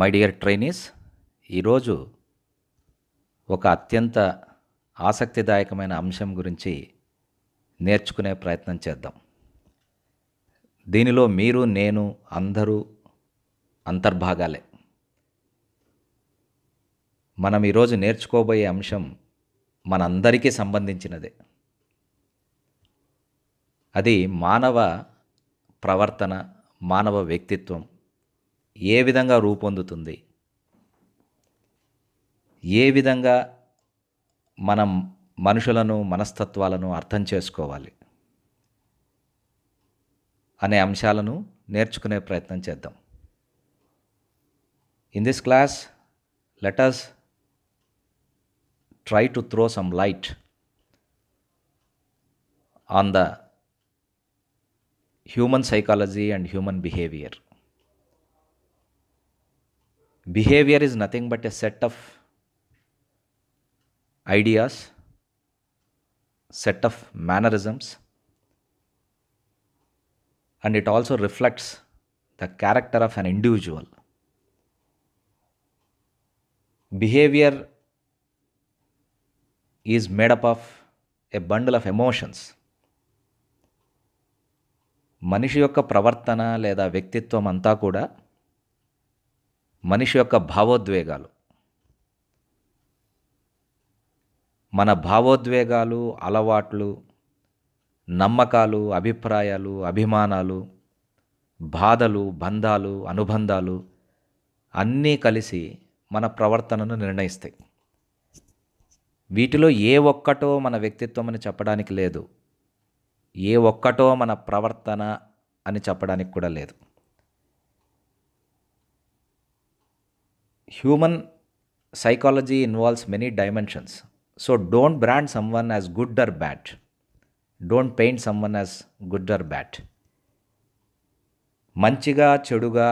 My dear trainees ఈరోజు ఒక అత్యంత ఆసక్తిదాయకమైన అంశం గురించి నేర్చుకునే ప్రయత్నం చేద్దాం దీనిలో మీరు నేను అందరూ అంతర్భాగాలే మనం ఈరోజు నేర్చుకోబోయే అంశం మనందరికీ సంబంధించినదే అది మానవ ప్రవర్తన మానవ వ్యక్తిత్వం ఏ విధంగా రూపొందుతుంది ఏ విధంగా మనం మనుషులను మనస్తత్వాలను అర్థం చేసుకోవాలి అనే అంశాలను నేర్చుకునే ప్రయత్నం చేద్దాం in this class let us try to throw some light on the human psychology and human behaviour Behavior is nothing but a set of ideas, set of mannerisms, and it also reflects the character of an individual. Behavior is made up of a bundle of emotions. మనిషి యొక్క ప్రవర్తన లేదా వ్యక్తిత్వం అంతా కూడా మనిషి యొక్క భావోద్వేగాలు మన భావోద్వేగాలు అలవాట్లు నమ్మకాలు అభిప్రాయాలు అభిమానాలు బాధలు బంధాలు అనుబంధాలు అన్నీ కలిసి మన ప్రవర్తనను నిర్ణయిస్తాయి వీటిలో ఏ ఒక్కటో మన వ్యక్తిత్వం అని చెప్పడానికి లేదు ఏ ఒక్కటో మన ప్రవర్తన అని చెప్పడానికి కూడా లేదు human psychology involves many dimensions so don't brand one as good or bad don't paint someone as good or bad మంచిగా చెడుగా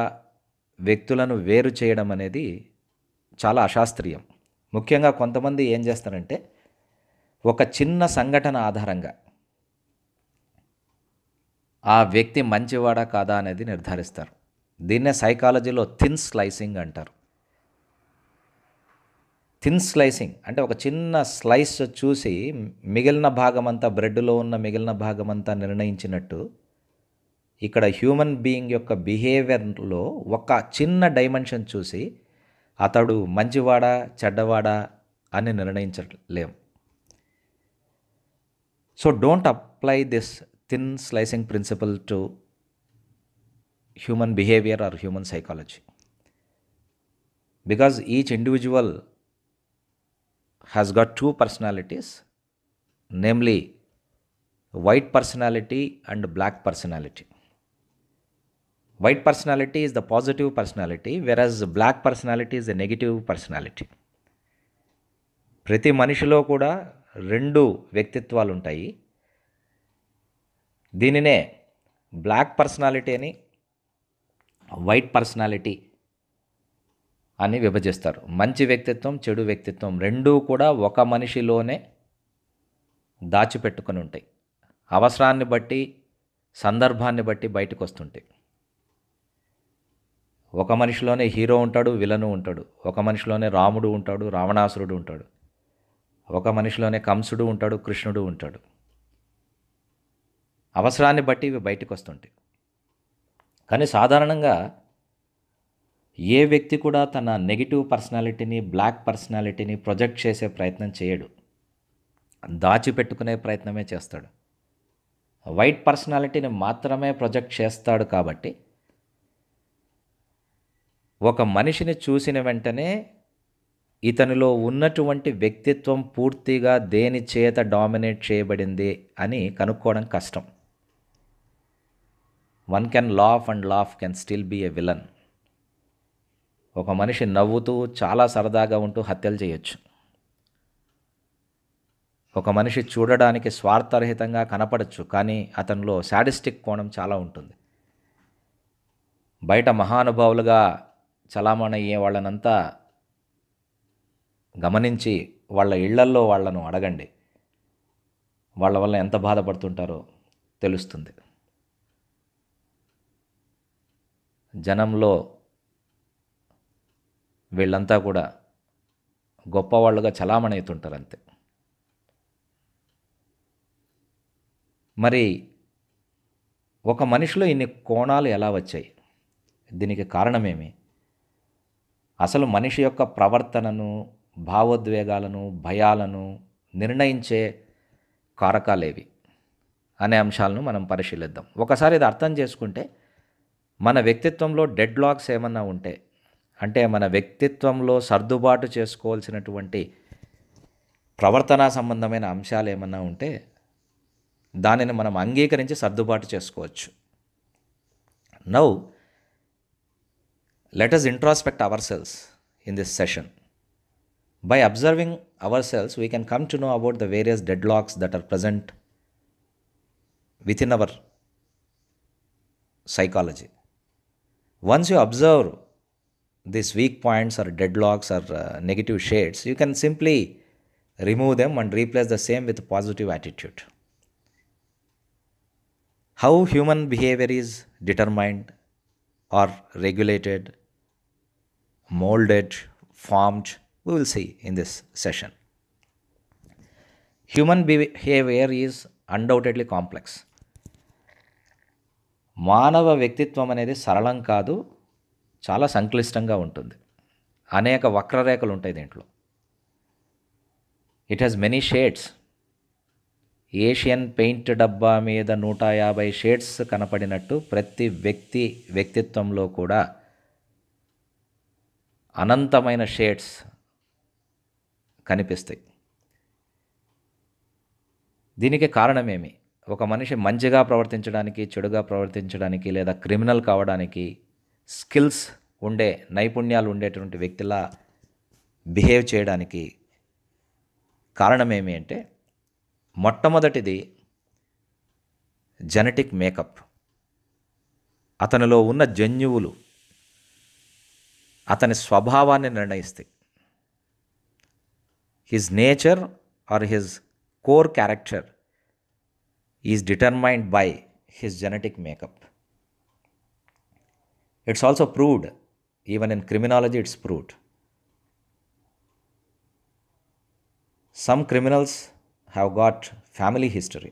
వ్యక్తులను వేరు చేయడం అనేది చాలా అశాస్త్రీయం ముఖ్యంగా కొంతమంది ఏం చేస్తారంటే ఒక చిన్న సంఘటన ఆధారంగా ఆ వ్యక్తి మంచివాడా కాదా అనేది నిర్ధారిస్తారు దీన్నే సైకాలజీలో థిన్ స్లైసింగ్ అంటారు థిన్ స్లైసింగ్ అంటే ఒక చిన్న స్లైస్ చూసి మిగిలిన భాగం అంతా బ్రెడ్లో ఉన్న మిగిలిన భాగం అంతా నిర్ణయించినట్టు ఇక్కడ హ్యూమన్ బీయింగ్ యొక్క బిహేవియర్లో ఒక చిన్న డైమెన్షన్ చూసి అతడు మంచివాడా చెడ్డవాడా అని నిర్ణయించలేం so don't apply this thin slicing principle to human behaviour or human psychology because each individual has got two personalities, namely white personality and black personality. White personality is the positive personality, whereas black personality is the negative personality. ప్రతి మనిషిలో కూడా రెండు వ్యక్తిత్వాలు ఉంటాయి దీనినే black personality అని white personality అని విభజిస్తారు మంచి వ్యక్తిత్వం చెడు వ్యక్తిత్వం రెండూ కూడా ఒక మనిషిలోనే దాచిపెట్టుకుని ఉంటాయి అవసరాన్ని బట్టి సందర్భాన్ని బట్టి బయటకు వస్తుంటాయి ఒక మనిషిలోనే హీరో ఉంటాడు విలను ఉంటాడు ఒక మనిషిలోనే రాముడు ఉంటాడు రావణాసురుడు ఉంటాడు ఒక మనిషిలోనే కంసుడు ఉంటాడు కృష్ణుడు ఉంటాడు అవసరాన్ని బట్టి ఇవి బయటకు వస్తుంటాయి కానీ సాధారణంగా ఏ వ్యక్తి కూడా తన నెగిటివ్ పర్సనాలిటీని బ్లాక్ పర్సనాలిటీని ప్రొజెక్ట్ చేసే ప్రయత్నం చేయడు దాచిపెట్టుకునే ప్రయత్నమే చేస్తాడు వైట్ పర్సనాలిటీని మాత్రమే ప్రొజెక్ట్ చేస్తాడు కాబట్టి ఒక మనిషిని చూసిన వెంటనే ఇతనిలో ఉన్నటువంటి వ్యక్తిత్వం పూర్తిగా దేని చేత డామినేట్ చేయబడింది అని కనుక్కోవడం కష్టం one can laugh and laugh can still be a villain ఒక మనిషి నవ్వుతూ చాలా సరదాగా ఉంటూ హత్యలు చేయొచ్చు ఒక మనిషి చూడడానికి స్వార్థరహితంగా కనపడచ్చు కానీ అతనిలో శాడిస్టిక్ కోణం చాలా ఉంటుంది బయట మహానుభావులుగా అయ్యే వాళ్ళనంతా గమనించి వాళ్ళ ఇళ్లల్లో వాళ్ళను అడగండి వాళ్ళ వల్ల ఎంత బాధపడుతుంటారో తెలుస్తుంది జనంలో వీళ్ళంతా కూడా గొప్పవాళ్ళుగా చలామణవుతుంటారు అంతే మరి ఒక మనిషిలో ఇన్ని కోణాలు ఎలా వచ్చాయి దీనికి కారణమేమి అసలు మనిషి యొక్క ప్రవర్తనను భావోద్వేగాలను భయాలను నిర్ణయించే కారకాలేవి అనే అంశాలను మనం పరిశీలిద్దాం ఒకసారి ఇది అర్థం చేసుకుంటే మన వ్యక్తిత్వంలో డెడ్ లాక్స్ ఏమన్నా ఉంటే అంటే మన వ్యక్తిత్వంలో సర్దుబాటు చేసుకోవాల్సినటువంటి ప్రవర్తనా సంబంధమైన అంశాలు ఏమన్నా ఉంటే దానిని మనం అంగీకరించి సర్దుబాటు చేసుకోవచ్చు now let us introspect our selves in this session by observing our selves we can come to know about the various deadlocks that are present within our psychology once you observe these weak points or deadlocks or uh, negative shades, you can simply remove them and replace the same with positive attitude. How human behavior is determined or regulated, molded, formed, we will see in this session. Human behavior is undoubtedly complex. మానవ వ్యక్తిత్వం అనేది సరళం కాదు చాలా సంక్లిష్టంగా ఉంటుంది అనేక వక్రరేఖలు ఉంటాయి దీంట్లో it has many shades Asian paint డబ్బా మీద నూట యాభై షేడ్స్ కనపడినట్టు ప్రతి వ్యక్తి వ్యక్తిత్వంలో కూడా అనంతమైన షేడ్స్ కనిపిస్తాయి దీనికి కారణమేమి ఒక మనిషి మంచిగా ప్రవర్తించడానికి చెడుగా ప్రవర్తించడానికి లేదా క్రిమినల్ కావడానికి స్కిల్స్ ఉండే నైపుణ్యాలు ఉండేటువంటి వ్యక్తిలా బిహేవ్ చేయడానికి కారణమేమి అంటే మొట్టమొదటిది జెనెటిక్ మేకప్ అతనిలో ఉన్న జన్యువులు అతని స్వభావాన్ని నిర్ణయిస్తాయి his nature or his core character is determined by his genetic makeup it's also proved even in criminology it's proved some criminals have got family history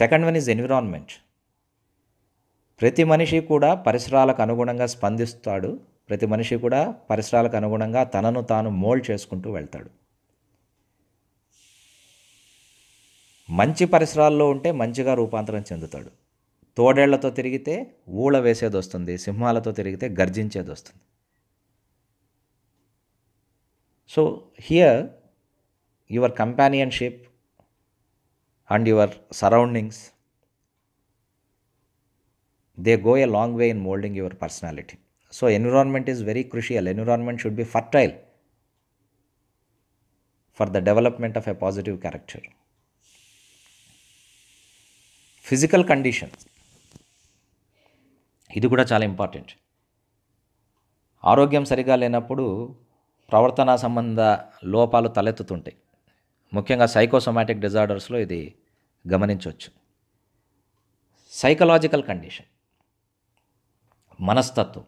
second one is environment ప్రతి మనిషి కూడా పరిసరాలకు అనుగుణంగా స్పందిస్తాడు ప్రతి మనిషి కూడా పరిసరాలకు అనుగుణంగా తనను తాను మోల్డ్ చేసుకుంటూ వెళ్తాడు మంచి పరిసరాల్లో ఉంటే మంచిగా రూపాంతరం చెందుతాడు తోడేళ్లతో తిరిగితే ఊళ వేసేది వస్తుంది సింహాలతో తిరిగితే గర్జించేది వస్తుంది so here your companionship and your surroundings they go a long way in moulding your personality so environment is very crucial environment should be fertile for the development of a positive character physical condition ఇది కూడా చాలా important ఆరోగ్యం సరిగా లేనప్పుడు ప్రవర్తన సంబంధ లోపాలు తలెత్తుతుంటాయి ముఖ్యంగా సైకోసొమాటిక్ డిజార్డర్స్లో ఇది గమనించవచ్చు సైకలాజికల్ కండిషన్ మనస్తత్వం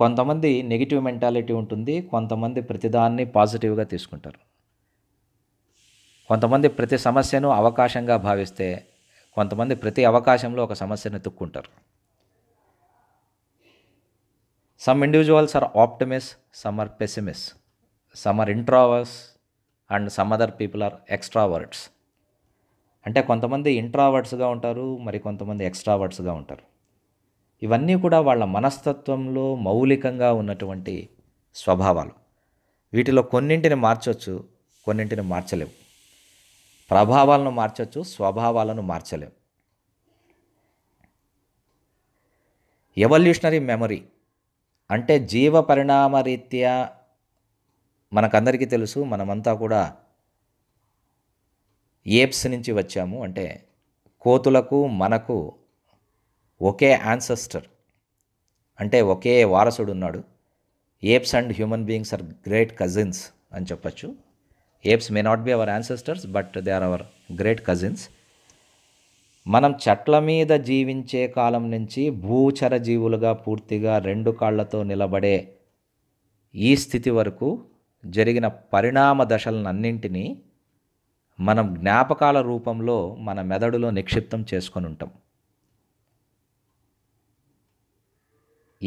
కొంతమంది నెగిటివ్ మెంటాలిటీ ఉంటుంది కొంతమంది ప్రతిదాన్ని పాజిటివ్గా తీసుకుంటారు కొంతమంది ప్రతి సమస్యను అవకాశంగా భావిస్తే కొంతమంది ప్రతి అవకాశంలో ఒక సమస్యను ఎత్తుక్కుంటారు some individuals are optimists some are pessimists some are introverts and some other people are extroverts అంటే కొంతమంది ఇంట్రావర్డ్స్గా ఉంటారు మరి కొంతమంది ఎక్స్ట్రావర్డ్స్గా ఉంటారు ఇవన్నీ కూడా వాళ్ళ మనస్తత్వంలో మౌలికంగా ఉన్నటువంటి స్వభావాలు వీటిలో కొన్నింటిని మార్చవచ్చు కొన్నింటిని మార్చలేవు ప్రభావాలను మార్చచ్చు స్వభావాలను మార్చలేం ఎవల్యూషనరీ మెమరీ అంటే జీవ పరిణామరీత్యా మనకందరికీ తెలుసు మనమంతా కూడా ఏప్స్ నుంచి వచ్చాము అంటే కోతులకు మనకు ఒకే యాన్సెస్టర్ అంటే ఒకే వారసుడు ఉన్నాడు apes and human beings are great cousins అని చెప్పచ్చు apes may not be our ancestors but they are our great cousins మనం చెట్ల మీద జీవించే కాలం నుంచి భూచర జీవులుగా పూర్తిగా రెండు కాళ్లతో నిలబడే ఈ స్థితి వరకు జరిగిన పరిణామ దశలనన్నింటినీ మనం జ్ఞాపకాల రూపంలో మన మెదడులో నిక్షిప్తం చేసుకొని ఉంటాం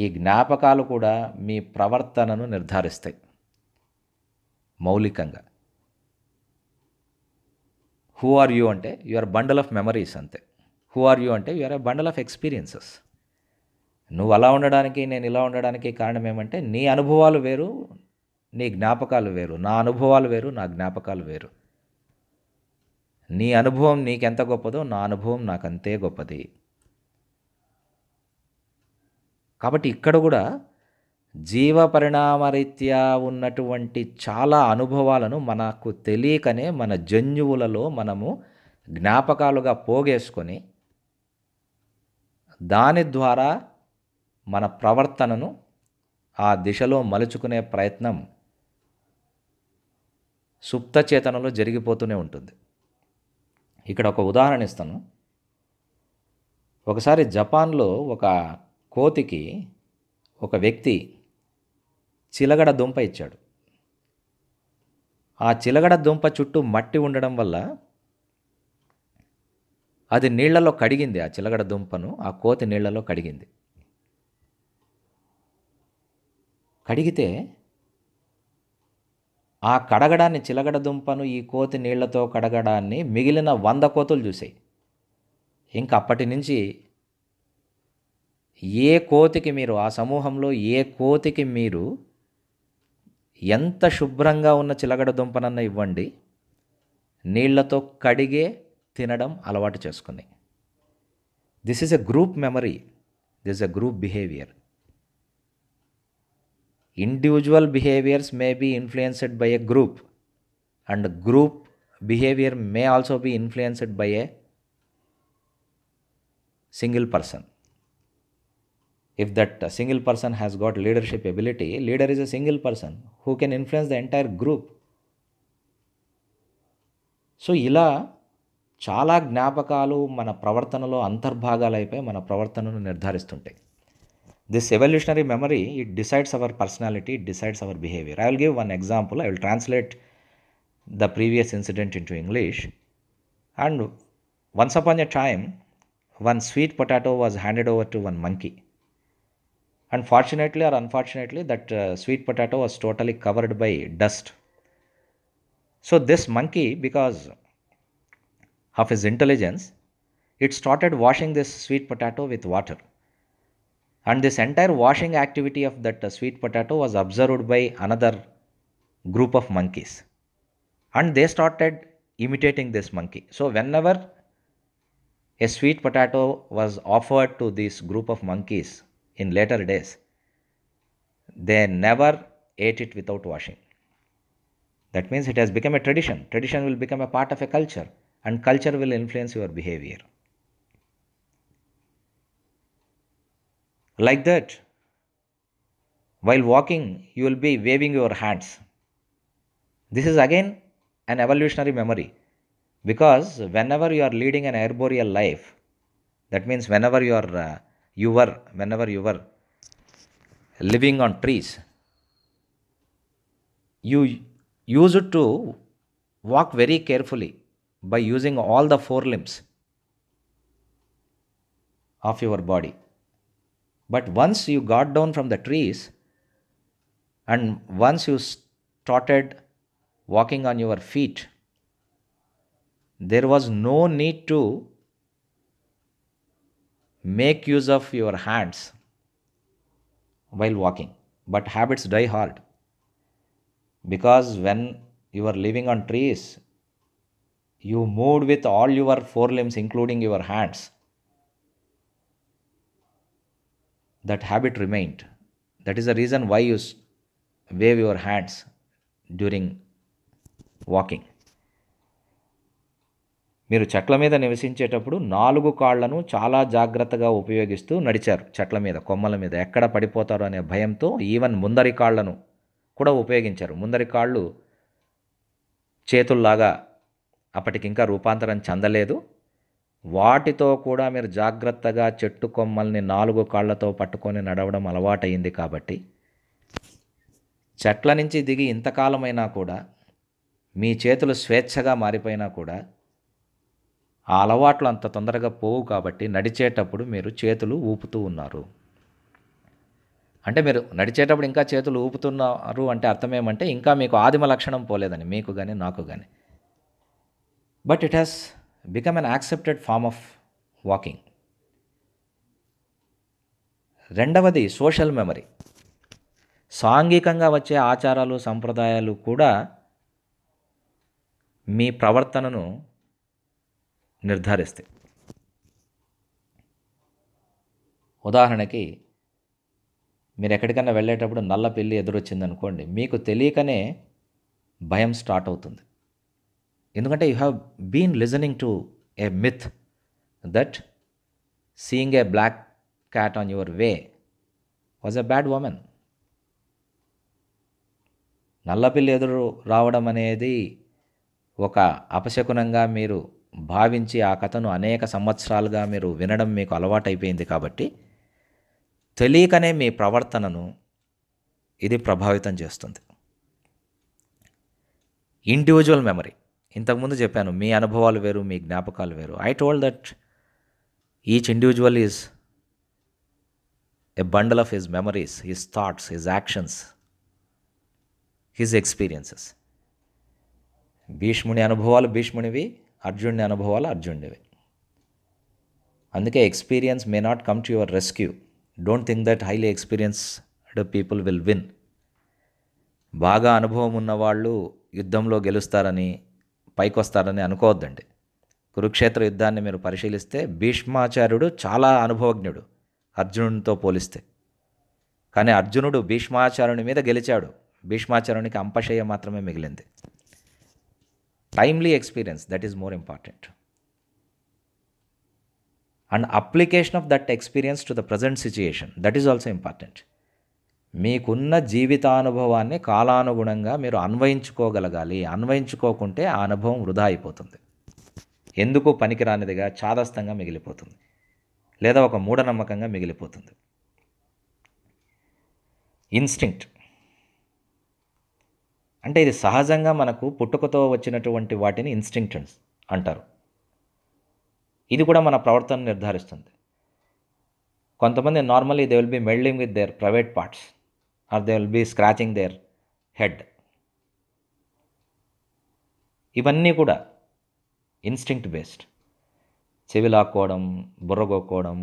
ఈ జ్ఞాపకాలు కూడా మీ ప్రవర్తనను నిర్ధారిస్తాయి మౌలికంగా హూ ఆర్ యూ అంటే you are bundle of memories అంతే హూ ఆర్ యూ అంటే you are a bundle of experiences నువ్వు అలా ఉండడానికి నేను ఇలా ఉండడానికి కారణం ఏమంటే నీ అనుభవాలు వేరు నీ జ్ఞాపకాలు వేరు నా అనుభవాలు వేరు నా జ్ఞాపకాలు వేరు నీ అనుభవం నీకెంత గొప్పదో నా అనుభవం నాకు అంతే గొప్పది కాబట్టి ఇక్కడ కూడా జీవ పరిణామరీత్యా ఉన్నటువంటి చాలా అనుభవాలను మనకు తెలియకనే మన జన్యువులలో మనము జ్ఞాపకాలుగా పోగేసుకొని దాని ద్వారా మన ప్రవర్తనను ఆ దిశలో మలుచుకునే ప్రయత్నం సుప్త చేతనలో జరిగిపోతూనే ఉంటుంది ఇక్కడ ఒక ఉదాహరణ ఇస్తాను ఒకసారి జపాన్లో ఒక కోతికి ఒక వ్యక్తి చిలగడ దుంప ఇచ్చాడు ఆ చిలగడ దుంప చుట్టూ మట్టి ఉండడం వల్ల అది నీళ్లలో కడిగింది ఆ చిలగడ దుంపను ఆ కోతి నీళ్లలో కడిగింది కడిగితే ఆ కడగడాన్ని చిలగడ దుంపను ఈ కోతి నీళ్లతో కడగడాన్ని మిగిలిన వంద కోతులు చూసాయి ఇంకా అప్పటి నుంచి ఏ కోతికి మీరు ఆ సమూహంలో ఏ కోతికి మీరు ఎంత శుభ్రంగా ఉన్న చిలగడ దుంపనన్న ఇవ్వండి నీళ్లతో కడిగే తినడం అలవాటు చేసుకుంది this is a group memory this a group behaviour individual behaviours may be influenced by a group and group behaviour may also be influenced by a single person if that single person has got leadership ability leader is a single person who can influence the entire group so ఇలా చాలా జ్ఞాపకాలు మన ప్రవర్తనలో అంతర్భాగాలైపోయి మన ప్రవర్తనను నిర్ధారిస్తుంటాయి this evolutionary memory it decides our personality it decides hour behaviour I will give one example I will translate the previous incident into English and once upon a time one sweet potato was handed over to one monkey and fortunately or unfortunately that uh, sweet potato was totally covered by dust so this monkey because of his intelligence it started washing this sweet potato with water and this entire washing activity of that uh, sweet potato was observed by another group of monkeys and they started imitating this monkey so whenever a sweet potato was offered to this group of monkeys in later days, they never ate it without washing. That means it has become a tradition. Tradition will become a part of a culture, and culture will influence your behavior. Like that, while walking, you will be waving your hands. This is again an evolutionary memory because whenever you are leading an arboreal life, that means whenever you are uh, you were whenever you were living on trees you used to walk very carefully by using all the four limbs of your body but once you got down from the trees and once you started walking on your feet there was no need to Make use of your hands while walking, but habits die hard because when you are living on trees, you moved with all your forelimbs, including your hands. That habit remained. That is the reason why you wave your hands during walking. మీరు చెట్ల మీద నివసించేటప్పుడు నాలుగు కాళ్లను చాలా జాగ్రత్తగా ఉపయోగిస్తూ నడిచారు చెట్ల మీద కొమ్మల మీద ఎక్కడ పడిపోతారు అనే భయంతో ఈవెన్ ముందరి కాళ్లను కూడా ఉపయోగించారు ముందరి కాళ్ళు చేతుల్లాగా అప్పటికింకా రూపాంతరం చెందలేదు వాటితో కూడా మీరు జాగ్రత్తగా చెట్టు కొమ్మల్ని నాలుగు కాళ్లతో పట్టుకొని నడవడం అలవాటైంది కాబట్టి చెట్ల నుంచి దిగి ఇంతకాలమైనా కూడా మీ చేతులు స్వేచ్ఛగా మారిపోయినా కూడా ఆ అలవాట్లు అంత తొందరగా పోవు కాబట్టి నడిచేటప్పుడు మీరు చేతులు ఊపుతూ ఉన్నారు అంటే మీరు నడిచేటప్పుడు ఇంకా చేతులు ఊపుతున్నారు అంటే అర్థం ఏమంటే ఇంకా మీకు ఆదిమ లక్షణం పోలేదని మీకు కానీ నాకు కానీ but it has become an accepted form of walking రెండవది సోషల్ మెమరీ సాంఘికంగా వచ్చే ఆచారాలు సంప్రదాయాలు కూడా మీ ప్రవర్తనను నిర్ధారిస్తాయి ఉదాహరణకి మీరు ఎక్కడికైనా వెళ్ళేటప్పుడు నల్ల పిల్లి ఎదురొచ్చింది అనుకోండి మీకు తెలియకనే భయం స్టార్ట్ అవుతుంది ఎందుకంటే you have been listening to a myth that seeing a black cat on your way was a bad omen నల్లపిల్లి ఎదురు రావడం అనేది ఒక అపశకునంగా మీరు భావించి ఆ కథను అనేక సంవత్సరాలుగా మీరు వినడం మీకు అలవాటైపోయింది కాబట్టి తెలియకనే మీ ప్రవర్తనను ఇది ప్రభావితం చేస్తుంది ఇండివిజువల్ మెమరీ ఇంతకుముందు చెప్పాను మీ అనుభవాలు వేరు మీ జ్ఞాపకాలు వేరు I told that each individual is a bundle of his memories his thoughts his actions his experiences భీష్ముని అనుభవాలు భీష్మునివి అర్జునుడి అనుభవాలు అర్జునుడివి అందుకే experience may not come to your rescue don't think that highly experienced people will win బాగా అనుభవం ఉన్నవాళ్ళు యుద్ధంలో గెలుస్తారని పైకొస్తారని అనుకోవద్దండి కురుక్షేత్ర యుద్ధాన్ని మీరు పరిశీలిస్తే భీష్మాచార్యుడు చాలా అనుభవజ్ఞుడు అర్జునుడితో పోలిస్తే కానీ అర్జునుడు భీష్మాచార్యుని మీద గెలిచాడు భీష్మాచార్యునికి అంపశయ్య మాత్రమే మిగిలింది timely experience that is more important and application of that experience to the present situation that is also important మీకున్న జీవితానుభవాన్ని కాలానుగుణంగా మీరు అన్వయించుకోగలగాలి అన్వయించుకోకుంటే ఆ అనుభవం వృధా అయిపోతుంది ఎందుకు పనికిరానిదిగా చాదస్తంగా మిగిలిపోతుంది లేదా ఒక మూఢనమ్మకంగా మిగిలిపోతుంది ఇన్స్టింక్ట్ అంటే ఇది సహజంగా మనకు పుట్టుకతో వచ్చినటువంటి వాటిని ఇన్స్టింక్షన్స్ అంటారు ఇది కూడా మన ప్రవర్తన నిర్ధారిస్తుంది కొంతమంది normally they will be melding with their private parts or they will be scratching their head ఇవన్నీ కూడా ఇన్స్టింక్ట్ బేస్డ్ చెవిలాక్కోవడం బుర్రగోక్కోవడం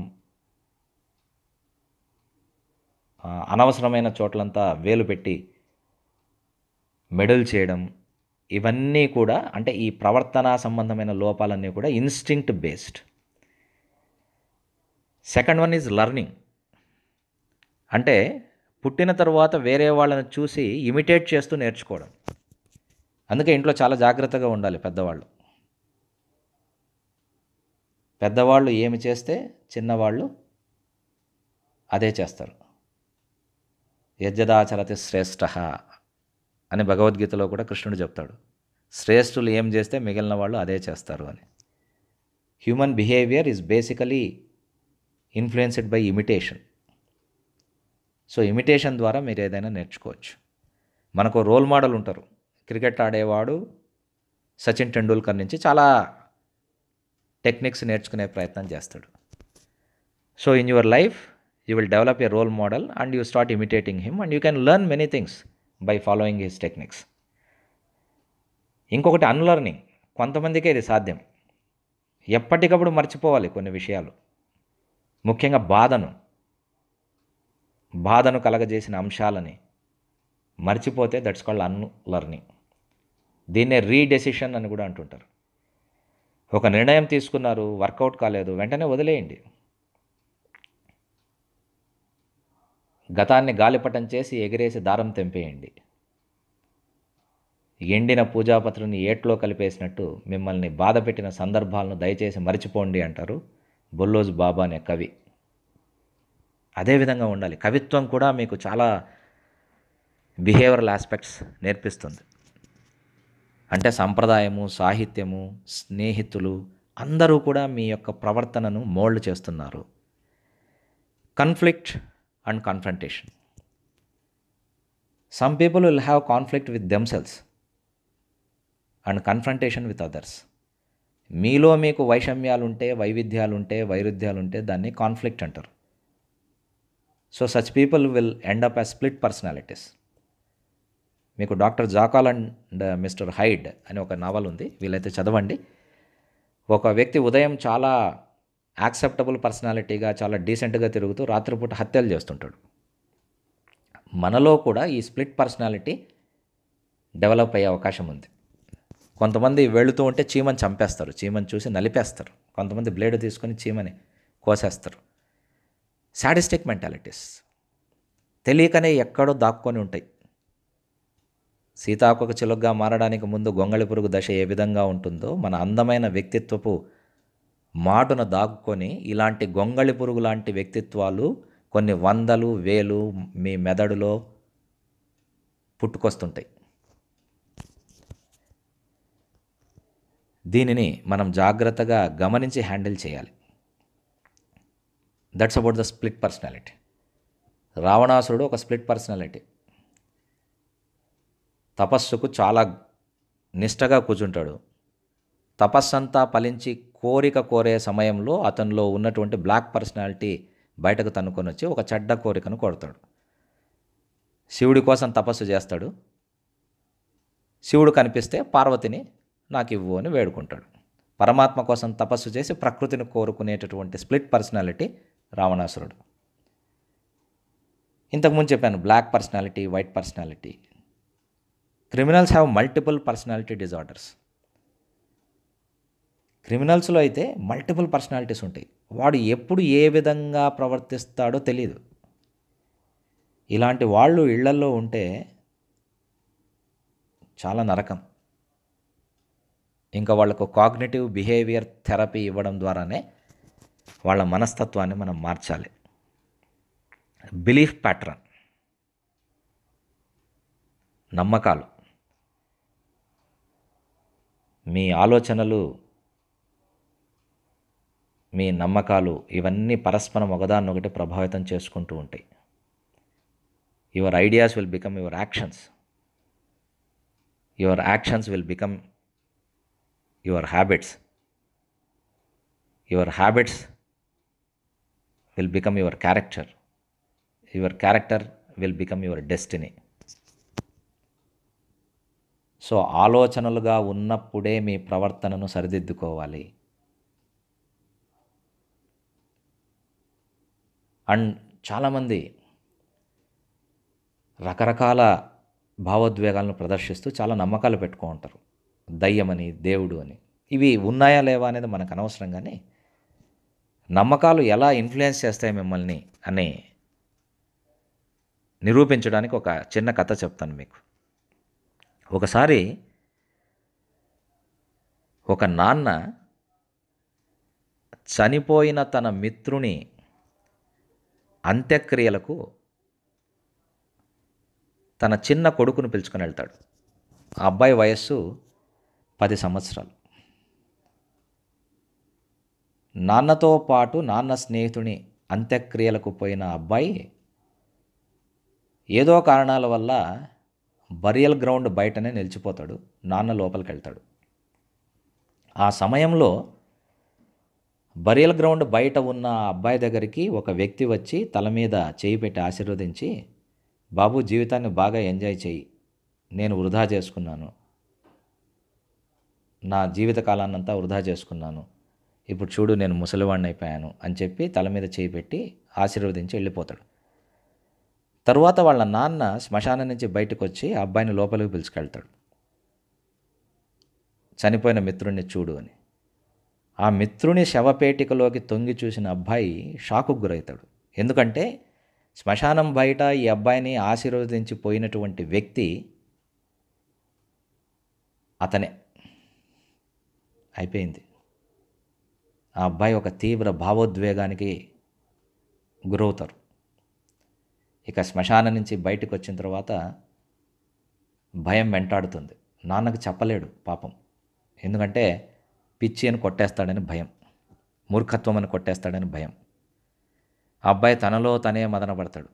అనవసరమైన చోట్లంతా వేలు పెట్టి మెడల్ చేయడం ఇవన్నీ కూడా అంటే ఈ ప్రవర్తన సంబంధమైన లోపాలన్నీ కూడా instinct based second one is learning అంటే పుట్టిన తర్వాత వేరే వాళ్ళని చూసి ఇమిటేట్ చేస్తూ నేర్చుకోవడం అందుకే ఇంట్లో చాలా జాగ్రత్తగా ఉండాలి పెద్దవాళ్ళు పెద్దవాళ్ళు ఏమి చేస్తే చిన్నవాళ్ళు అదే చేస్తారు యజ్జదాచరతి శ్రేష్ఠ అని భగవద్గీతలో కూడా కృష్ణుడు చెప్తాడు శ్రేష్ఠులు ఏం చేస్తే మిగిలిన వాళ్ళు అదే చేస్తారు అని human behaviour is basically influenced by imitation so imitation ద్వారా మీరు ఏదైనా నేర్చుకోవచ్చు మనకు రోల్ మోడల్ ఉంటారు క్రికెట్ ఆడేవాడు సచిన్ టెండూల్కర్ నుంచి చాలా టెక్నిక్స్ నేర్చుకునే ప్రయత్నం చేస్తాడు so in your life you will develop a role model and you start imitating him and you can learn many things by following his techniques ఇంకొకటి అన్లర్నింగ్ కొంతమందికే ఇది సాధ్యం ఎప్పటికప్పుడు మర్చిపోవాలి కొన్ని విషయాలు ముఖ్యంగా బాధను బాధను కలగజేసిన అంశాలని మర్చిపోతే దట్స్ కాల్డ్ అన్ లర్నింగ్ దీన్నే రీడెసిషన్ అని కూడా అంటుంటారు ఒక నిర్ణయం తీసుకున్నారు వర్కౌట్ కాలేదు వెంటనే వదిలేయండి గతాన్ని గాలిపటం చేసి ఎగిరేసి దారం తెంపేయండి ఎండిన పూజాపత్రుని ఏట్లో కలిపేసినట్టు మిమ్మల్ని బాధపెట్టిన సందర్భాలను దయచేసి మరిచిపోండి అంటారు బొల్లోజు బాబా అనే కవి అదేవిధంగా ఉండాలి కవిత్వం కూడా మీకు చాలా బిహేవియరల్ ఆస్పెక్ట్స్ నేర్పిస్తుంది అంటే సంప్రదాయము సాహిత్యము స్నేహితులు అందరూ కూడా మీ యొక్క ప్రవర్తనను మోల్డ్ చేస్తున్నారు conflict and confrontation. Some people will have conflict with themselves and confrontation with others మీలో మీకు వైషమ్యాలు ఉంటే వైవిధ్యాలు వైరుధ్యాలు ఉంటే దాన్ని కాన్ఫ్లిక్ట్ అంటారు so such people will end up a split personalities మీకు doctor Jekyll and mister Hyde అని ఒక నావల్ ఉంది వీళ్ళైతే చదవండి ఒక వ్యక్తి ఉదయం చాలా యాక్సెప్టబుల్ పర్సనాలిటీగా చాలా డీసెంట్గా తిరుగుతూ రాత్రిపూట హత్యలు చేస్తుంటాడు మనలో కూడా ఈ స్ప్లిట్ పర్సనాలిటీ డెవలప్ అయ్యే అవకాశం ఉంది కొంతమంది వెళుతూ ఉంటే చీమని చంపేస్తారు చీమని చూసి నలిపేస్తారు కొంతమంది బ్లేడ్ తీసుకొని చీమని కోసేస్తారు సాడిస్టిక్ మెంటాలిటీస్ తెలియకనే ఎక్కడో దాక్కొని ఉంటాయి సీతాకు చిలుగ్గా మారడానికి ముందు గొంగళి పురుగు దశ ఏ విధంగా ఉంటుందో మన అందమైన వ్యక్తిత్వపు మాటున దాక్కుని ఇలాంటి గొంగళి పురుగు లాంటి వ్యక్తిత్వాలు కొన్ని వందలు వేలు మీ మెదడులో పుట్టుకొస్తుంటాయి దీనిని మనం జాగ్రత్తగా గమనించి హ్యాండిల్ చేయాలి that's about the split personality రావణాసురుడు ఒక స్ప్లిట్ పర్సనాలిటీ తపస్సుకు చాలా నిష్టగా కూర్చుంటాడు తపస్సంతా ఫలించి కోరిక కోరే సమయంలో అతనిలో ఉన్నటువంటి బ్లాక్ పర్సనాలిటీ బయటకు తనుకొని వచ్చి ఒక చెడ్డ కోరికను కోరుతాడు శివుడి కోసం తపస్సు చేస్తాడు శివుడు కనిపిస్తే పార్వతిని నాకు ఇవ్వు అని వేడుకుంటాడు పరమాత్మ కోసం తపస్సు చేసి ప్రకృతిని కోరుకునేటటువంటి స్ప్లిట్ పర్సనాలిటీ రావణాసురుడు ఇంతకుముందు చెప్పాను black personality white personality criminals have multiple personality disorders క్రిమినల్స్లో అయితే మల్టిపుల్ పర్సనాలిటీస్ ఉంటాయి వాడు ఎప్పుడు ఏ విధంగా ప్రవర్తిస్తాడో తెలియదు ఇలాంటి వాళ్ళు ఇళ్లల్లో ఉంటే చాలా నరకం ఇంకా వాళ్ళకు కాగ్నేటివ్ బిహేవియర్ థెరపీ ఇవ్వడం ద్వారానే వాళ్ళ మనస్తత్వాన్ని మనం మార్చాలి బిలీఫ్ ప్యాటర్న్ నమ్మకాలు మీ ఆలోచనలు మీ నమ్మకాలు ఇవన్నీ పరస్పరం ఒకదాన్నొకటి ప్రభావితం చేసుకుంటూ ఉంటాయి your ideas will become your actions your actions will become your habits your habits will become your character your character will become your destiny so ఆలోచనలుగా ఉన్నప్పుడే మీ ప్రవర్తనను సరిదిద్దుకోవాలి అండ్ చాలామంది రకరకాల భావోద్వేగాలను ప్రదర్శిస్తూ చాలా నమ్మకాలు పెట్టుకో ఉంటారు దయ్యమని దేవుడు అని ఇవి ఉన్నాయా లేవా అనేది మనకు అనవసరం కానీ నమ్మకాలు ఎలా ఇన్ఫ్లుయెన్స్ చేస్తాయి మిమ్మల్ని అని నిరూపించడానికి ఒక చిన్న కథ చెప్తాను మీకు ఒకసారి ఒక నాన్న చనిపోయిన తన మిత్రుని అంత్యక్రియలకు తన చిన్న కొడుకును పిలుచుకొని వెళ్తాడు ఆ అబ్బాయి వయస్సు పది సంవత్సరాలు నాన్నతో పాటు నాన్న స్నేహితుని అంత్యక్రియలకు పోయిన అబ్బాయి ఏదో కారణాల వల్ల బరియల్ గ్రౌండ్ బయటనే నిలిచిపోతాడు నాన్న లోపలికి వెళ్తాడు ఆ సమయంలో బరియల్ గ్రౌండ్ బయట ఉన్న అబ్బాయి దగ్గరికి ఒక వ్యక్తి వచ్చి తల మీద చేయి పెట్టి ఆశీర్వదించి బాబు జీవితాన్ని బాగా ఎంజాయ్ చేయి నేను వృధా చేసుకున్నాను నా జీవితకాలాన్నంతా వృధా చేసుకున్నాను ఇప్పుడు చూడు నేను ముసలివాడిని అయిపోయాను అని చెప్పి తల మీద చేయి పెట్టి ఆశీర్వదించి వెళ్ళిపోతాడు తరువాత వాళ్ళ నాన్న శ్మశానం నుంచి బయటకు వచ్చి అబ్బాయిని లోపలికి పిలుచుకెళ్తాడు చనిపోయిన మిత్రుడిని చూడు అని ఆ మిత్రుని శవపేటికలోకి తొంగి చూసిన అబ్బాయి షాకుకు గురవుతాడు ఎందుకంటే శ్మశానం బయట ఈ అబ్బాయిని ఆశీర్వదించి పోయినటువంటి వ్యక్తి అతనే అయిపోయింది ఆ అబ్బాయి ఒక తీవ్ర భావోద్వేగానికి గురవుతారు ఇక శ్మశానం నుంచి బయటకు వచ్చిన తర్వాత భయం వెంటాడుతుంది నాన్నకు చెప్పలేడు పాపం ఎందుకంటే పిచ్చి అని కొట్టేస్తాడని భయం మూర్ఖత్వం అని కొట్టేస్తాడని భయం అబ్బాయి తనలో తనే మదనపడతాడు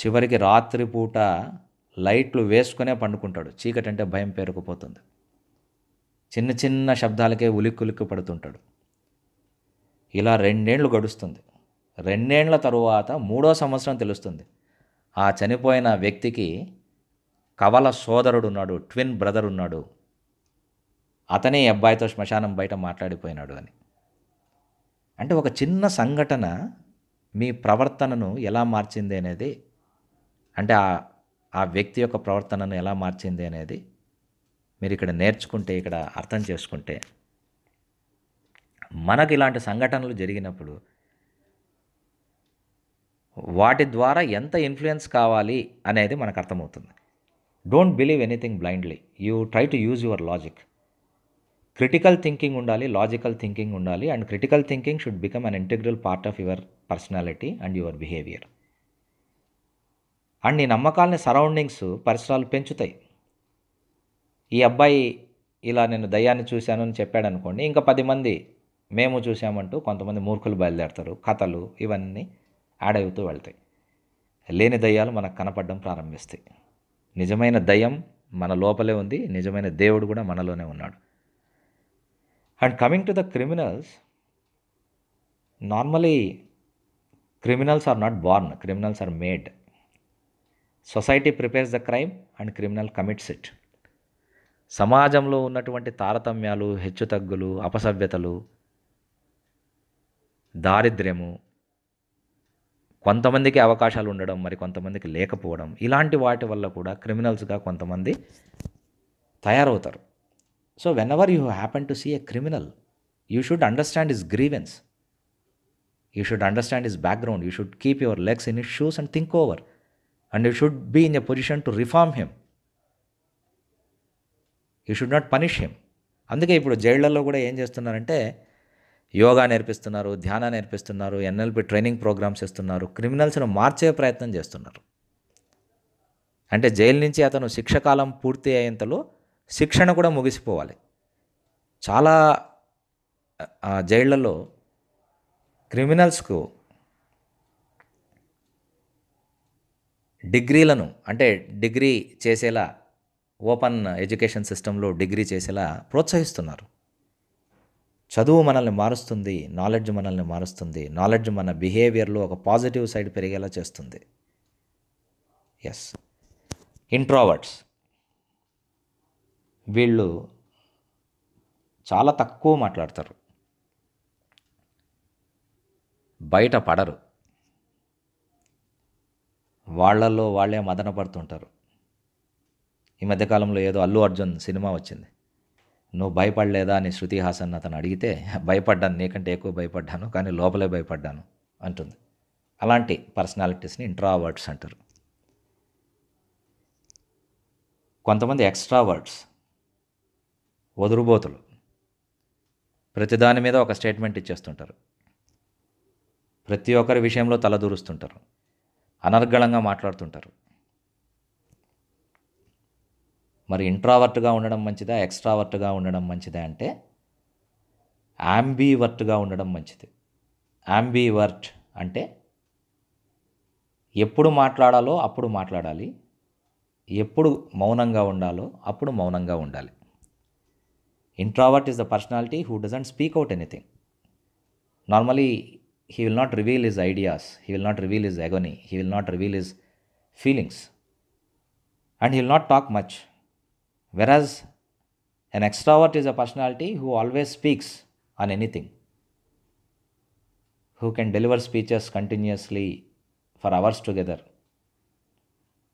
చివరికి రాత్రిపూట లైట్లు వేసుకునే పండుకుంటాడు చీకటి అంటే భయం పేరుకుపోతుంది చిన్న చిన్న శబ్దాలకే ఉలిక్కులిక్కు పడుతుంటాడు ఇలా రెండేళ్లు గడుస్తుంది రెండేళ్ల తరువాత మూడో సంవత్సరం తెలుస్తుంది ఆ చనిపోయిన వ్యక్తికి కవల సోదరుడు ఉన్నాడు ట్విన్ బ్రదర్ ఉన్నాడు అతనే అబ్బాయితో శ్మశానం బయట మాట్లాడిపోయినాడు అని అంటే ఒక చిన్న సంఘటన మీ ప్రవర్తనను ఎలా మార్చింది అనేది అంటే ఆ ఆ వ్యక్తి యొక్క ప్రవర్తనను ఎలా మార్చింది అనేది మీరు ఇక్కడ నేర్చుకుంటే ఇక్కడ అర్థం చేసుకుంటే మనకు ఇలాంటి సంఘటనలు జరిగినప్పుడు వాటి ద్వారా ఎంత ఇన్ఫ్లుయెన్స్ కావాలి అనేది మనకు అర్థమవుతుంది don't believe anything blindly you try to use your logic critical thinking ఉండాలి లాజికల్ థింకింగ్ ఉండాలి and critical thinking should become an integral part of your personality and your behaviour and నీ నమ్మకాలని సరౌండింగ్స్ పరిసరాలు పెంచుతాయి ఈ అబ్బాయి ఇలా నేను దయ్యాన్ని చూశాను అని చెప్పాడు అనుకోండి ఇంకా పది మంది మేము చూసామంటూ కొంతమంది మూర్ఖులు బయలుదేరతారు కథలు ఇవన్నీ యాడ్ అవుతూ వెళ్తాయి లేని దయ్యాలు మనకు కనపడడం ప్రారంభిస్తాయి నిజమైన దయ్యం మన లోపలే ఉంది నిజమైన దేవుడు కూడా మనలోనే ఉన్నాడు and coming to the criminals normally criminals are not born criminals are made society prepares the crime and criminal commits it సమాజంలో ఉన్నటువంటి తారతమ్యాలు హెచ్చుతగ్గులు అపసభ్యతలు దారిద్ర్యము కొంతమందికి అవకాశాలు ఉండడం మరి కొంతమందికి లేకపోవడం ఇలాంటి వాటి వల్ల కూడా క్రిమినల్స్గా కొంతమంది తయారవుతారు so whenever you happen to see a criminal you should understand his grievance you should understand his background you should keep your legs in his shoes and think over and you should be in a position to reform him you should not punish him అందుకే ఇప్పుడు జైళ్లలో కూడా ఏం చేస్తున్నారంటే యోగా నేర్పిస్తున్నారు ధ్యాన నేర్పిస్తున్నారు NLP training programmes ఇస్తున్నారు క్రిమినల్స్ను మార్చే ప్రయత్నం చేస్తున్నారు అంటే జైలు నుంచి అతను శిక్షకాలం పూర్తి అయ్యేంతలో శిక్షణ కూడా ముగిసిపోవాలి చాలా జైళ్లలో క్రిమినల్స్కు డిగ్రీలను అంటే డిగ్రీ చేసేలా ఓపెన్ ఎడ్యుకేషన్ సిస్టంలో డిగ్రీ చేసేలా ప్రోత్సహిస్తున్నారు చదువు మనల్ని మారుస్తుంది నాలెడ్జ్ మనల్ని మారుస్తుంది నాలెడ్జ్ మన బిహేవియర్లో ఒక పాజిటివ్ సైడ్ పెరిగేలా చేస్తుంది ఎస్ ఇంట్రావర్ట్స్ వీళ్ళు చాలా తక్కువ మాట్లాడతారు బయట పడరు వాళ్ళల్లో వాళ్ళే మదన పడుతుంటారు ఈ మధ్యకాలంలో ఏదో అల్లు అర్జున్ సినిమా వచ్చింది నువ్వు భయపడలేదా అని శృతి హాసన్ అతను అడిగితే భయపడ్డాను నీకంటే ఎక్కువ భయపడ్డాను కానీ లోపలే భయపడ్డాను అంటుంది అలాంటి పర్సనాలిటీస్ని ఇంట్రావర్డ్స్ అంటారు కొంతమంది ఎక్స్ట్రావర్డ్స్ వదురుబోతులు ప్రతిదాని మీద ఒక స్టేట్మెంట్ ఇచ్చేస్తుంటారు ప్రతి ఒక్కరి విషయంలో తలదూరుస్తుంటారు అనర్గళంగా మాట్లాడుతుంటారు మరి ఇంట్రావర్ట్గా ఉండడం మంచిదా ఎక్స్ట్రావర్ట్గా ఉండడం మంచిదా అంటే యాంబీవర్ట్గా ఉండడం మంచిది యాంబీవర్ట్ అంటే ఎప్పుడు మాట్లాడాలో అప్పుడు మాట్లాడాలి ఎప్పుడు మౌనంగా ఉండాలో అప్పుడు మౌనంగా ఉండాలి Introvert is the personality who doesn't speak out anything. Normally, he will not reveal his ideas, he will not reveal his agony, he will not reveal his feelings, and he will not talk much. Whereas, an extrovert is a personality who always speaks on anything, who can deliver speeches continuously for hours together,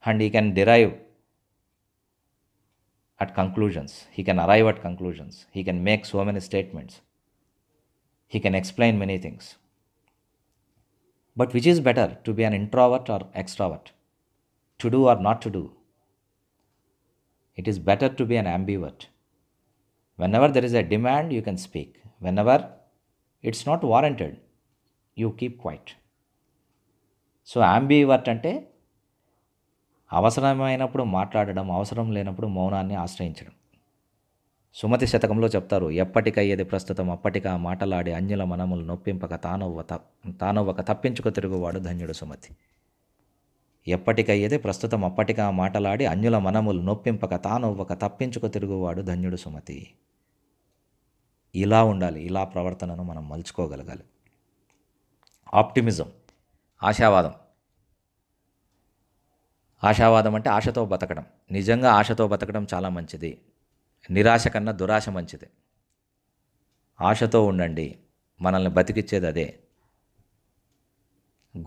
and he can derive at conclusions, he can arrive at conclusions, he can make so many statements, he can explain many things. But which is better, to be an introvert or extrovert? To do or not to do? It is better to be an ambivert. Whenever there is a demand, you can speak. Whenever it's not warranted, you keep quiet. So అంబీవర్ట్ అవసరమైనప్పుడు మాట్లాడడం అవసరం లేనప్పుడు మౌనాన్ని ఆశ్రయించడం సుమతి శతకంలో చెప్తారు ఎప్పటికయ్యేది ప్రస్తుతం అప్పటికా మాటలాడి అన్యుల మనములు నొప్పింపక తానవ్వ తానవ్వక తప్పించుకు తిరుగువాడు ధన్యుడు సుమతి ఎప్పటికయ్యేది ప్రస్తుతం అప్పటికా మాటలాడి అన్యుల మనములు నొప్పింపక తానవ్వక తప్పించుకు తిరుగువాడు ధన్యుడు సుమతి ఇలా ఉండాలి ఇలా ప్రవర్తనను మనం మలుచుకోగలగాలి ఆప్టిమిజం ఆశావాదం ఆశావాదం అంటే ఆశతో బతకడం నిజంగా ఆశతో బతకడం చాలా మంచిది నిరాశ కన్నా దురాశ మంచిది ఆశతో ఉండండి మనల్ని బతికిచ్చేది అదే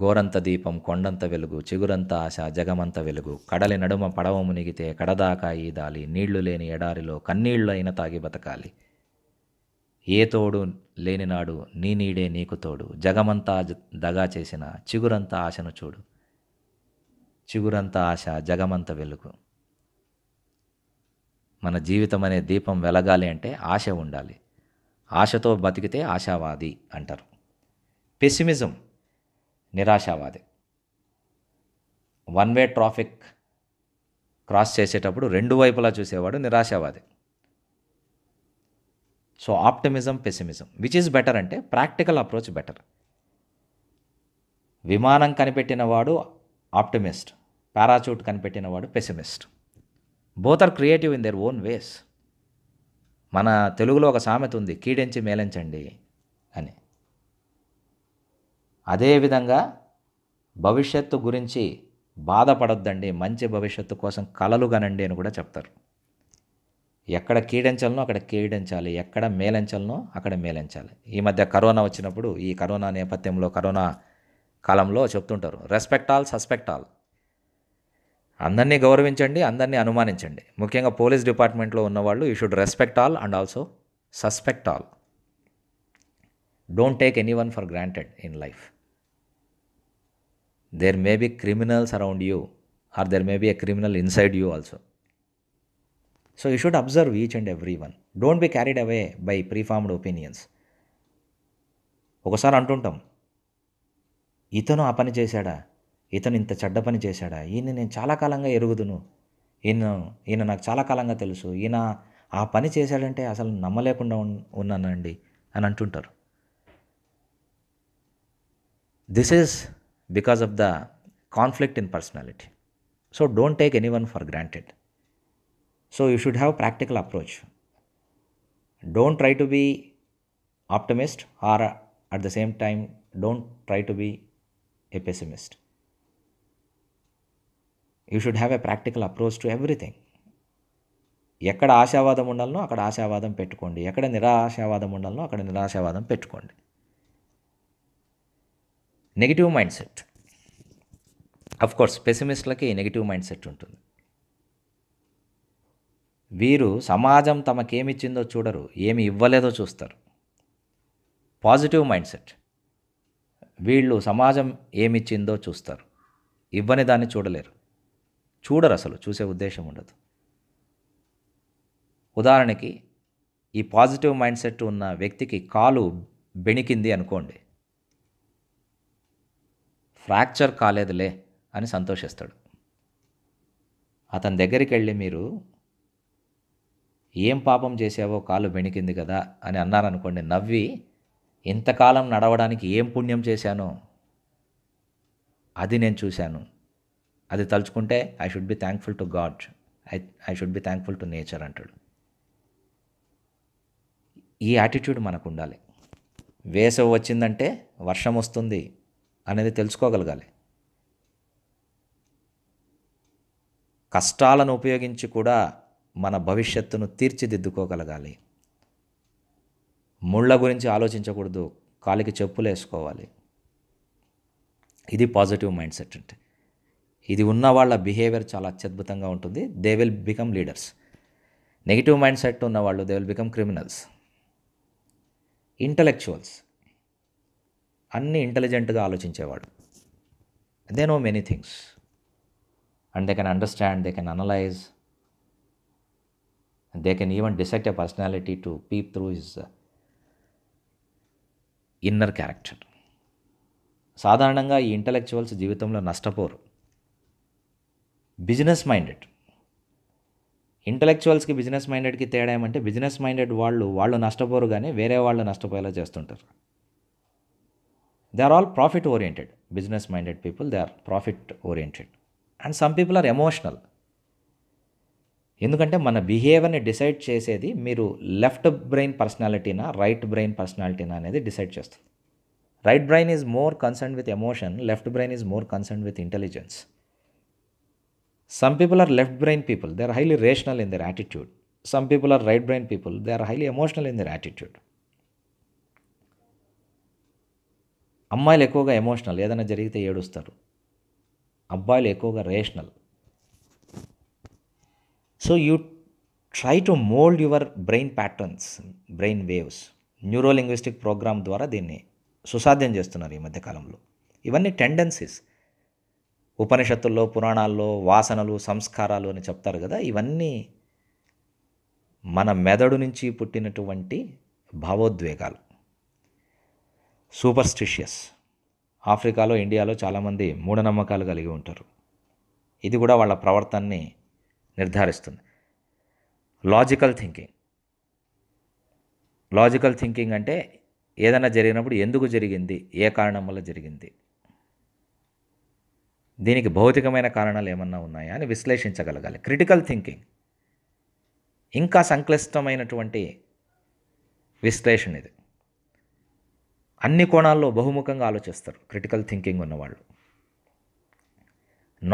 గోరంత దీపం కొండంత వెలుగు చిగురంత ఆశ జగమంత వెలుగు కడలి నడుమ పడవ మునిగితే కడదాకా ఈదాలి నీళ్లు లేని ఎడారిలో కన్నీళ్ళు తాగి బతకాలి ఏ తోడు లేనినాడు నీ నీడే నీకు తోడు జగమంతా దగా చేసిన చిగురంతా ఆశను చూడు చిగురంత ఆశ జగమంత వెలుగు మన జీవితం అనే దీపం వెలగాలి అంటే ఆశ ఉండాలి ఆశతో బతికితే ఆశావాది అంటారు పెసిమిజం నిరాశావాది వన్ వే ట్రాఫిక్ క్రాస్ చేసేటప్పుడు రెండు వైపులా చూసేవాడు నిరాశావాది so optimism pessimism which is better అంటే ప్రాక్టికల్ అప్రోచ్ బెటర్ విమానం కనిపెట్టినవాడు ఆప్టమిస్ట్ పారాచూట్ కనిపెట్టిన వాడు pessimist both are creative in their own ways మన తెలుగులో ఒక సామెత ఉంది కీడించి మేలించండి అని అదేవిధంగా భవిష్యత్తు గురించి బాధపడొద్దండి మంచి భవిష్యత్తు కోసం కలలు కనండి అని కూడా చెప్తారు ఎక్కడ కీడించాలనో అక్కడ కీడించాలి ఎక్కడ మేలించాలనో అక్కడ మేలించాలి ఈ మధ్య కరోనా వచ్చినప్పుడు ఈ కరోనా నేపథ్యంలో కరోనా కాలంలో చెప్తుంటారు రెస్పెక్ట్ ఆల్ సస్పెక్ట్ ఆల్ అందరినీ గౌరవించండి అందరినీ అనుమానించండి ముఖ్యంగా పోలీస్ డిపార్ట్మెంట్లో ఉన్నవాళ్ళు you should respect all and also suspect all don't take anyone for granted in life there may be criminals around you or there may be a criminal inside you also so you should observe each and everyone don't be carried away by preformed opinions ఒకసారి అంటుంటాం ఇతను ఆ పని చేశాడా ఇతను ఇంత చెడ్డ పని చేశాడా ఈయన నేను చాలా కాలంగా ఎరుగుదును ఈయన ఈయన నాకు చాలా కాలంగా తెలుసు ఈయన ఆ పని చేశాడంటే అసలు నమ్మలేకుండా ఉన్నానండి అని అంటుంటారు this is because of the conflict in personality so don't take anyone for granted so you should have practical approach don't try to be optimist or at the same time don't try to be a pessimist you should have a practical approach to everything ఎక్కడ ఆశావాదం ఉండాలనో అక్కడ ఆశావాదం పెట్టుకోండి ఎక్కడ నిరాశావాదం ఉండాలనో అక్కడ నిరాశావాదం పెట్టుకోండి negative mindset course పెసిమిస్ట్లకి negative mindset ఉంటుంది వీరు సమాజం తమకేమిచ్చిందో చూడరు ఏమి ఇవ్వలేదో చూస్తారు పాజిటివ్ మైండ్ సెట్ వీళ్ళు సమాజం ఏమిచ్చిందో చూస్తారు ఇవ్వని దాన్ని చూడలేరు చూడరు అసలు చూసే ఉద్దేశం ఉండదు ఉదాహరణకి ఈ పాజిటివ్ మైండ్ సెట్ ఉన్న వ్యక్తికి కాలు బెణికింది అనుకోండి ఫ్రాక్చర్ కాలేదులే అని సంతోషిస్తాడు అతని దగ్గరికి వెళ్ళి మీరు ఏం పాపం చేసావో కాలు బెణికింది కదా అని అన్నారనుకోండి నవ్వి ఇంతకాలం నడవడానికి ఏం పుణ్యం చేశానో అది నేను చూశాను అది తలుచుకుంటే I should be thankful to God I I should be thankful to nature అంటాడు ఈ యాటిట్యూడ్ మనకు ఉండాలి వేసవి వచ్చిందంటే వర్షం వస్తుంది అనేది తెలుసుకోగలగాలి కష్టాలను ఉపయోగించి కూడా మన భవిష్యత్తును తీర్చిదిద్దుకోగలగాలి ముళ్ళ గురించి ఆలోచించకూడదు కాలికి చెప్పులు వేసుకోవాలి ఇది పాజిటివ్ మైండ్ సెట్ అంటే ఇది ఉన్న వాళ్ళ బిహేవియర్ చాలా అత్యద్భుతంగా ఉంటుంది they will become leaders negative mindset ఉన్న వాళ్ళు they will become criminals intellectuals అన్ని ఇంటెలిజెంట్గా ఆలోచించేవాడు they know many things and they can understand they can analyse they can even dissect a personality to peep through his inner character సాధారణంగా ఈ intellectuals జీవితంలో నష్టపోరు business minded ఇంటలెక్చువల్స్కి business మైండెడ్కి తేడా ఏమంటే బిజినెస్ మైండెడ్ వాళ్ళు వాళ్ళు నష్టపోరు కానీ వేరే వాళ్ళు నష్టపోయేలా చేస్తుంటారు they are all profit oriented business minded people they are profit oriented and some people are emotional ఎందుకంటే మన బిహేవియర్ని డిసైడ్ చేసేది మీరు లెఫ్ట్ బ్రెయిన్ పర్సనాలిటీనా రైట్ బ్రెయిన్ పర్సనాలిటీనా అనేది డిసైడ్ చేస్తుంది right brain is more concern with emotion left brain is more concern with intelligence some people are left brain people they are highly rational in their attitude some people are right brain people they are highly emotional in their attitude అమ్మాయిలు ఎక్కువగా emotional ఏదైనా జరిగితే ఏడుస్తారు అబ్బాయిలు ఎక్కువగా rational so you try to mould your brain patterns brain waves neurolinguistic program ద్వారా దీన్ని సుసాధ్యం చేస్తున్నారు ఈ మధ్యకాలంలో ఇవన్నీ టెండెన్సీస్ ఉపనిషత్తుల్లో పురాణాల్లో వాసనలు సంస్కారాలు అని చెప్తారు కదా ఇవన్నీ మన మెదడు నుంచి పుట్టినటువంటి భావోద్వేగాలు సూపర్స్టిషియస్ ఆఫ్రికాలో ఇండియాలో చాలామంది మూఢనమ్మకాలు కలిగి ఉంటారు ఇది కూడా వాళ్ళ ప్రవర్తనని నిర్ధారిస్తుంది లాజికల్ థింకింగ్ లాజికల్ థింకింగ్ అంటే ఏదైనా జరిగినప్పుడు ఎందుకు జరిగింది ఏ కారణం వల్ల జరిగింది దీనికి భౌతికమైన కారణాలు ఏమన్నా ఉన్నాయా అని విశ్లేషించగలగాలి క్రిటికల్ థింకింగ్ ఇంకా సంక్లిష్టమైనటువంటి విశ్లేషణ ఇది అన్ని కోణాల్లో బహుముఖంగా ఆలోచిస్తారు క్రిటికల్ థింకింగ్ ఉన్నవాళ్ళు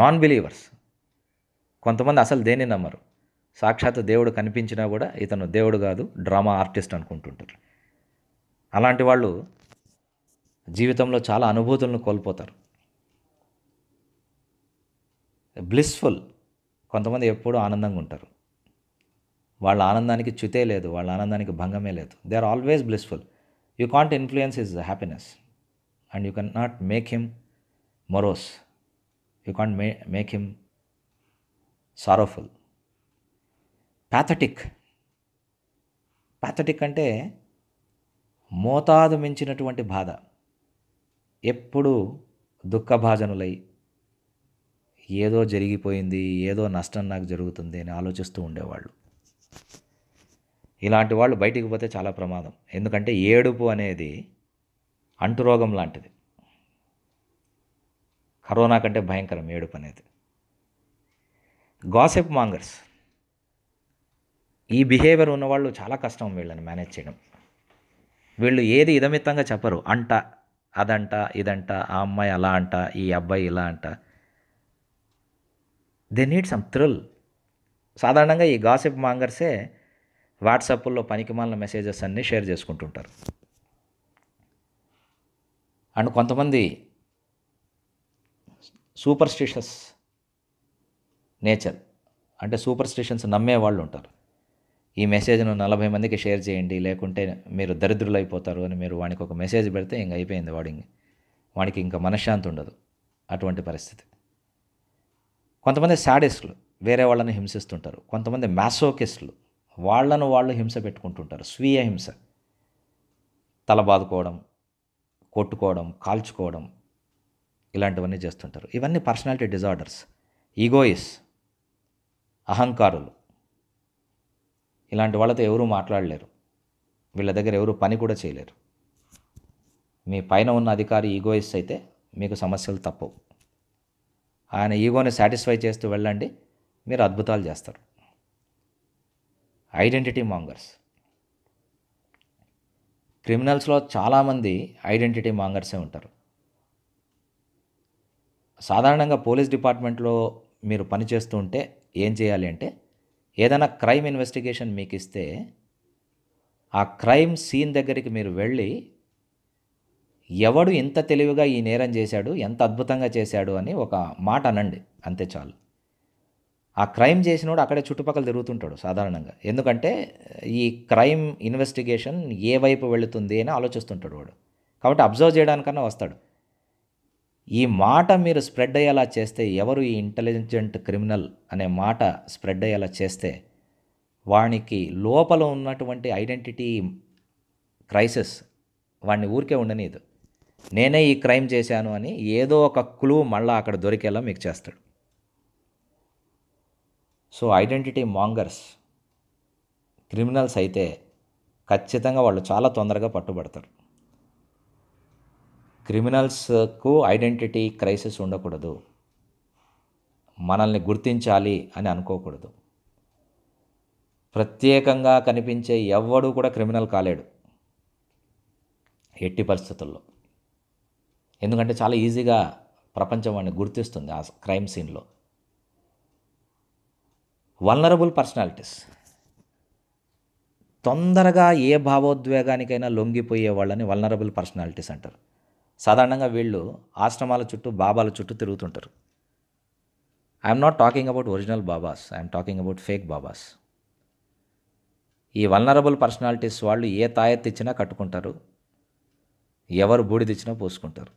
నాన్ బిలీవర్స్ కొంతమంది అసలు దేన్ని నమ్మరు సాక్షాత్ దేవుడు కనిపించినా కూడా ఇతను దేవుడు కాదు డ్రామా ఆర్టిస్ట్ అనుకుంటుంటారు అలాంటి వాళ్ళు జీవితంలో చాలా అనుభూతులను కోల్పోతారు బ్లిస్ఫుల్ కొంతమంది ఎప్పుడూ ఆనందంగా ఉంటారు వాళ్ళ ఆనందానికి చ్యుతే లేదు వాళ్ళ ఆనందానికి భంగమే లేదు they are always blissful you can't influence his happiness and you can not make him morose you can't may make him sorrowful pathetic pathetic అంటే మోతాదు మించినటువంటి బాధ ఎప్పుడు దుఃఖభాజనులై ఏదో జరిగిపోయింది ఏదో నష్టం నాకు జరుగుతుంది అని ఆలోచిస్తూ ఉండేవాళ్ళు ఇలాంటి వాళ్ళు బయటికి పోతే చాలా ప్రమాదం ఎందుకంటే ఏడుపు అనేది అంటురోగం లాంటిది కరోనా కంటే భయంకరం ఏడుపు అనేది గాసెప్ మాంగర్స్ ఈ బిహేవియర్ ఉన్నవాళ్ళు చాలా కష్టం వీళ్ళని మేనేజ్ చేయడం వీళ్ళు ఏది ఇదమిత్తంగా చెప్పరు అంట అదంట ఇదంట ఆ అమ్మాయి అలా అంట ఈ అబ్బాయి ఇలా అంట దే నీడ్ సమ్ థ్రిల్ సాధారణంగా ఈ గాసిప్ మాంగర్సే వాట్సాప్లో పనికిమాలిన మెసేజెస్ అన్నీ షేర్ చేసుకుంటుంటారు అండ్ కొంతమంది సూపర్స్టిషస్ నేచర్ అంటే సూపర్స్టిషన్స్ నమ్మే వాళ్ళు ఉంటారు ఈ మెసేజ్ను నలభై మందికి షేర్ చేయండి లేకుంటే మీరు దరిద్రులు అయిపోతారు అని మీరు వానికి ఒక మెసేజ్ పెడితే ఇంక అయిపోయింది వాడి వాడికి ఇంకా మనశ్శాంతి ఉండదు అటువంటి పరిస్థితి కొంతమంది శాడిస్టులు వేరే వాళ్ళని హింసిస్తుంటారు కొంతమంది మ్యాసోకిస్టులు వాళ్ళను వాళ్ళు హింస పెట్టుకుంటుంటారు స్వీయ హింస తల బాదుకోవడం కొట్టుకోవడం కాల్చుకోవడం ఇలాంటివన్నీ చేస్తుంటారు ఇవన్నీ పర్సనాలిటీ డిజార్డర్స్ ఈగోయిస్ అహంకారులు ఇలాంటి వాళ్ళతో ఎవరూ మాట్లాడలేరు వీళ్ళ దగ్గర ఎవరు పని కూడా చేయలేరు మీ పైన ఉన్న అధికారి ఈగోయిస్ అయితే మీకు సమస్యలు తప్పవు ఆయన ఈగోని సాటిస్ఫై చేస్తూ వెళ్ళండి మీరు అద్భుతాలు చేస్తారు ఐడెంటిటీ మాంగర్స్ క్రిమినల్స్లో చాలామంది ఐడెంటిటీ మాంగర్సే ఉంటారు సాధారణంగా పోలీస్ డిపార్ట్మెంట్లో మీరు పనిచేస్తూ ఉంటే ఏం చేయాలి అంటే ఏదైనా క్రైమ్ ఇన్వెస్టిగేషన్ మీకు ఇస్తే ఆ క్రైమ్ సీన్ దగ్గరికి మీరు వెళ్ళి ఎవడు ఇంత తెలివిగా ఈ నేరం చేశాడు ఎంత అద్భుతంగా చేశాడు అని ఒక మాట అనండి అంతే చాలు ఆ క్రైమ్ చేసినోడు అక్కడే చుట్టుపక్కల తిరుగుతుంటాడు సాధారణంగా ఎందుకంటే ఈ క్రైమ్ ఇన్వెస్టిగేషన్ ఏ వైపు వెళుతుంది అని ఆలోచిస్తుంటాడు వాడు కాబట్టి అబ్జర్వ్ చేయడానికన్నా వస్తాడు ఈ మాట మీరు స్ప్రెడ్ అయ్యేలా చేస్తే ఎవరు ఈ ఇంటెలిజెంట్ క్రిమినల్ అనే మాట స్ప్రెడ్ అయ్యేలా చేస్తే వానికి లోపల ఉన్నటువంటి ఐడెంటిటీ క్రైసిస్ వాడిని ఊరికే ఉండనీదు నేనే ఈ క్రైమ్ చేశాను అని ఏదో ఒక క్లూ మళ్ళీ అక్కడ దొరికేలా మీకు చేస్తాడు సో ఐడెంటిటీ మాంగర్స్ క్రిమినల్స్ అయితే ఖచ్చితంగా వాళ్ళు చాలా తొందరగా పట్టుబడతారు క్రిమినల్స్కు ఐడెంటిటీ క్రైసిస్ ఉండకూడదు మనల్ని గుర్తించాలి అని అనుకోకూడదు ప్రత్యేకంగా కనిపించే ఎవ్వడూ కూడా క్రిమినల్ కాలేడు ఎట్టి పరిస్థితుల్లో ఎందుకంటే చాలా ఈజీగా ప్రపంచం వాడిని గుర్తిస్తుంది ఆ క్రైమ్ సీన్లో వల్నరబుల్ పర్సనాలిటీస్ తొందరగా ఏ భావోద్వేగానికైనా లొంగిపోయే వాళ్ళని వల్నరబుల్ పర్సనాలిటీస్ అంటారు సాధారణంగా వీళ్ళు ఆశ్రమాల చుట్టూ బాబాల చుట్టూ తిరుగుతుంటారు I'm not talking about original babas I'm talking about fake babas ఈ వల్నరబుల్ పర్సనాలిటీస్ వాళ్ళు ఏ తాయెత్తిచ్చినా కట్టుకుంటారు ఎవరు బూడిదిచ్చినా పోసుకుంటారు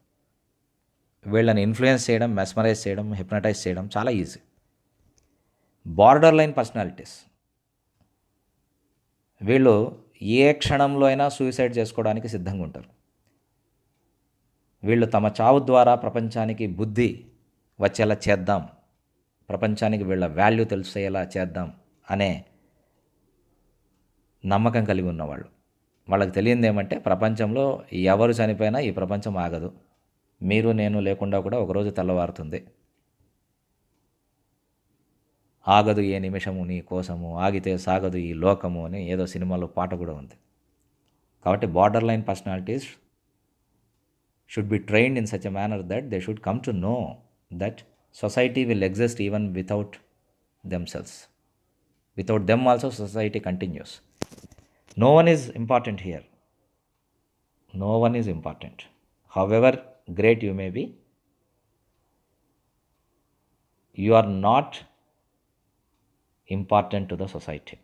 వీళ్ళని ఇన్ఫ్లుయెన్స్ చేయడం మెస్మరైజ్ చేయడం హిప్నటైజ్ చేయడం చాలా ఈజీ బార్డర్ లైన్ పర్సనాలిటీస్ వీళ్ళు ఏ క్షణంలో అయినా సూసైడ్ చేసుకోవడానికి సిద్ధంగా ఉంటారు వీళ్ళు తమ చావు ద్వారా ప్రపంచానికి బుద్ధి వచ్చేలా చేద్దాం ప్రపంచానికి వీళ్ళ వాల్యూ తెలిసేలా చేద్దాం అనే నమ్మకం కలిగి ఉన్నవాళ్ళు వాళ్ళకి తెలియదేమంటే ప్రపంచంలో ఎవరు చనిపోయినా ఈ ప్రపంచం ఆగదు మీరు నేను లేకుండా కూడా ఒకరోజు తెల్లవారుతుంది ఆగదు ఏ నిమిషము నీ కోసము ఆగితే సాగదు ఈ లోకము అని ఏదో సినిమాలో పాట కూడా ఉంది కాబట్టి border line personalities should be trained in such a manner that they should come to know that society will exist even without cells without them also society continues no one is important here no one is important however great you may be, you are not important to the society.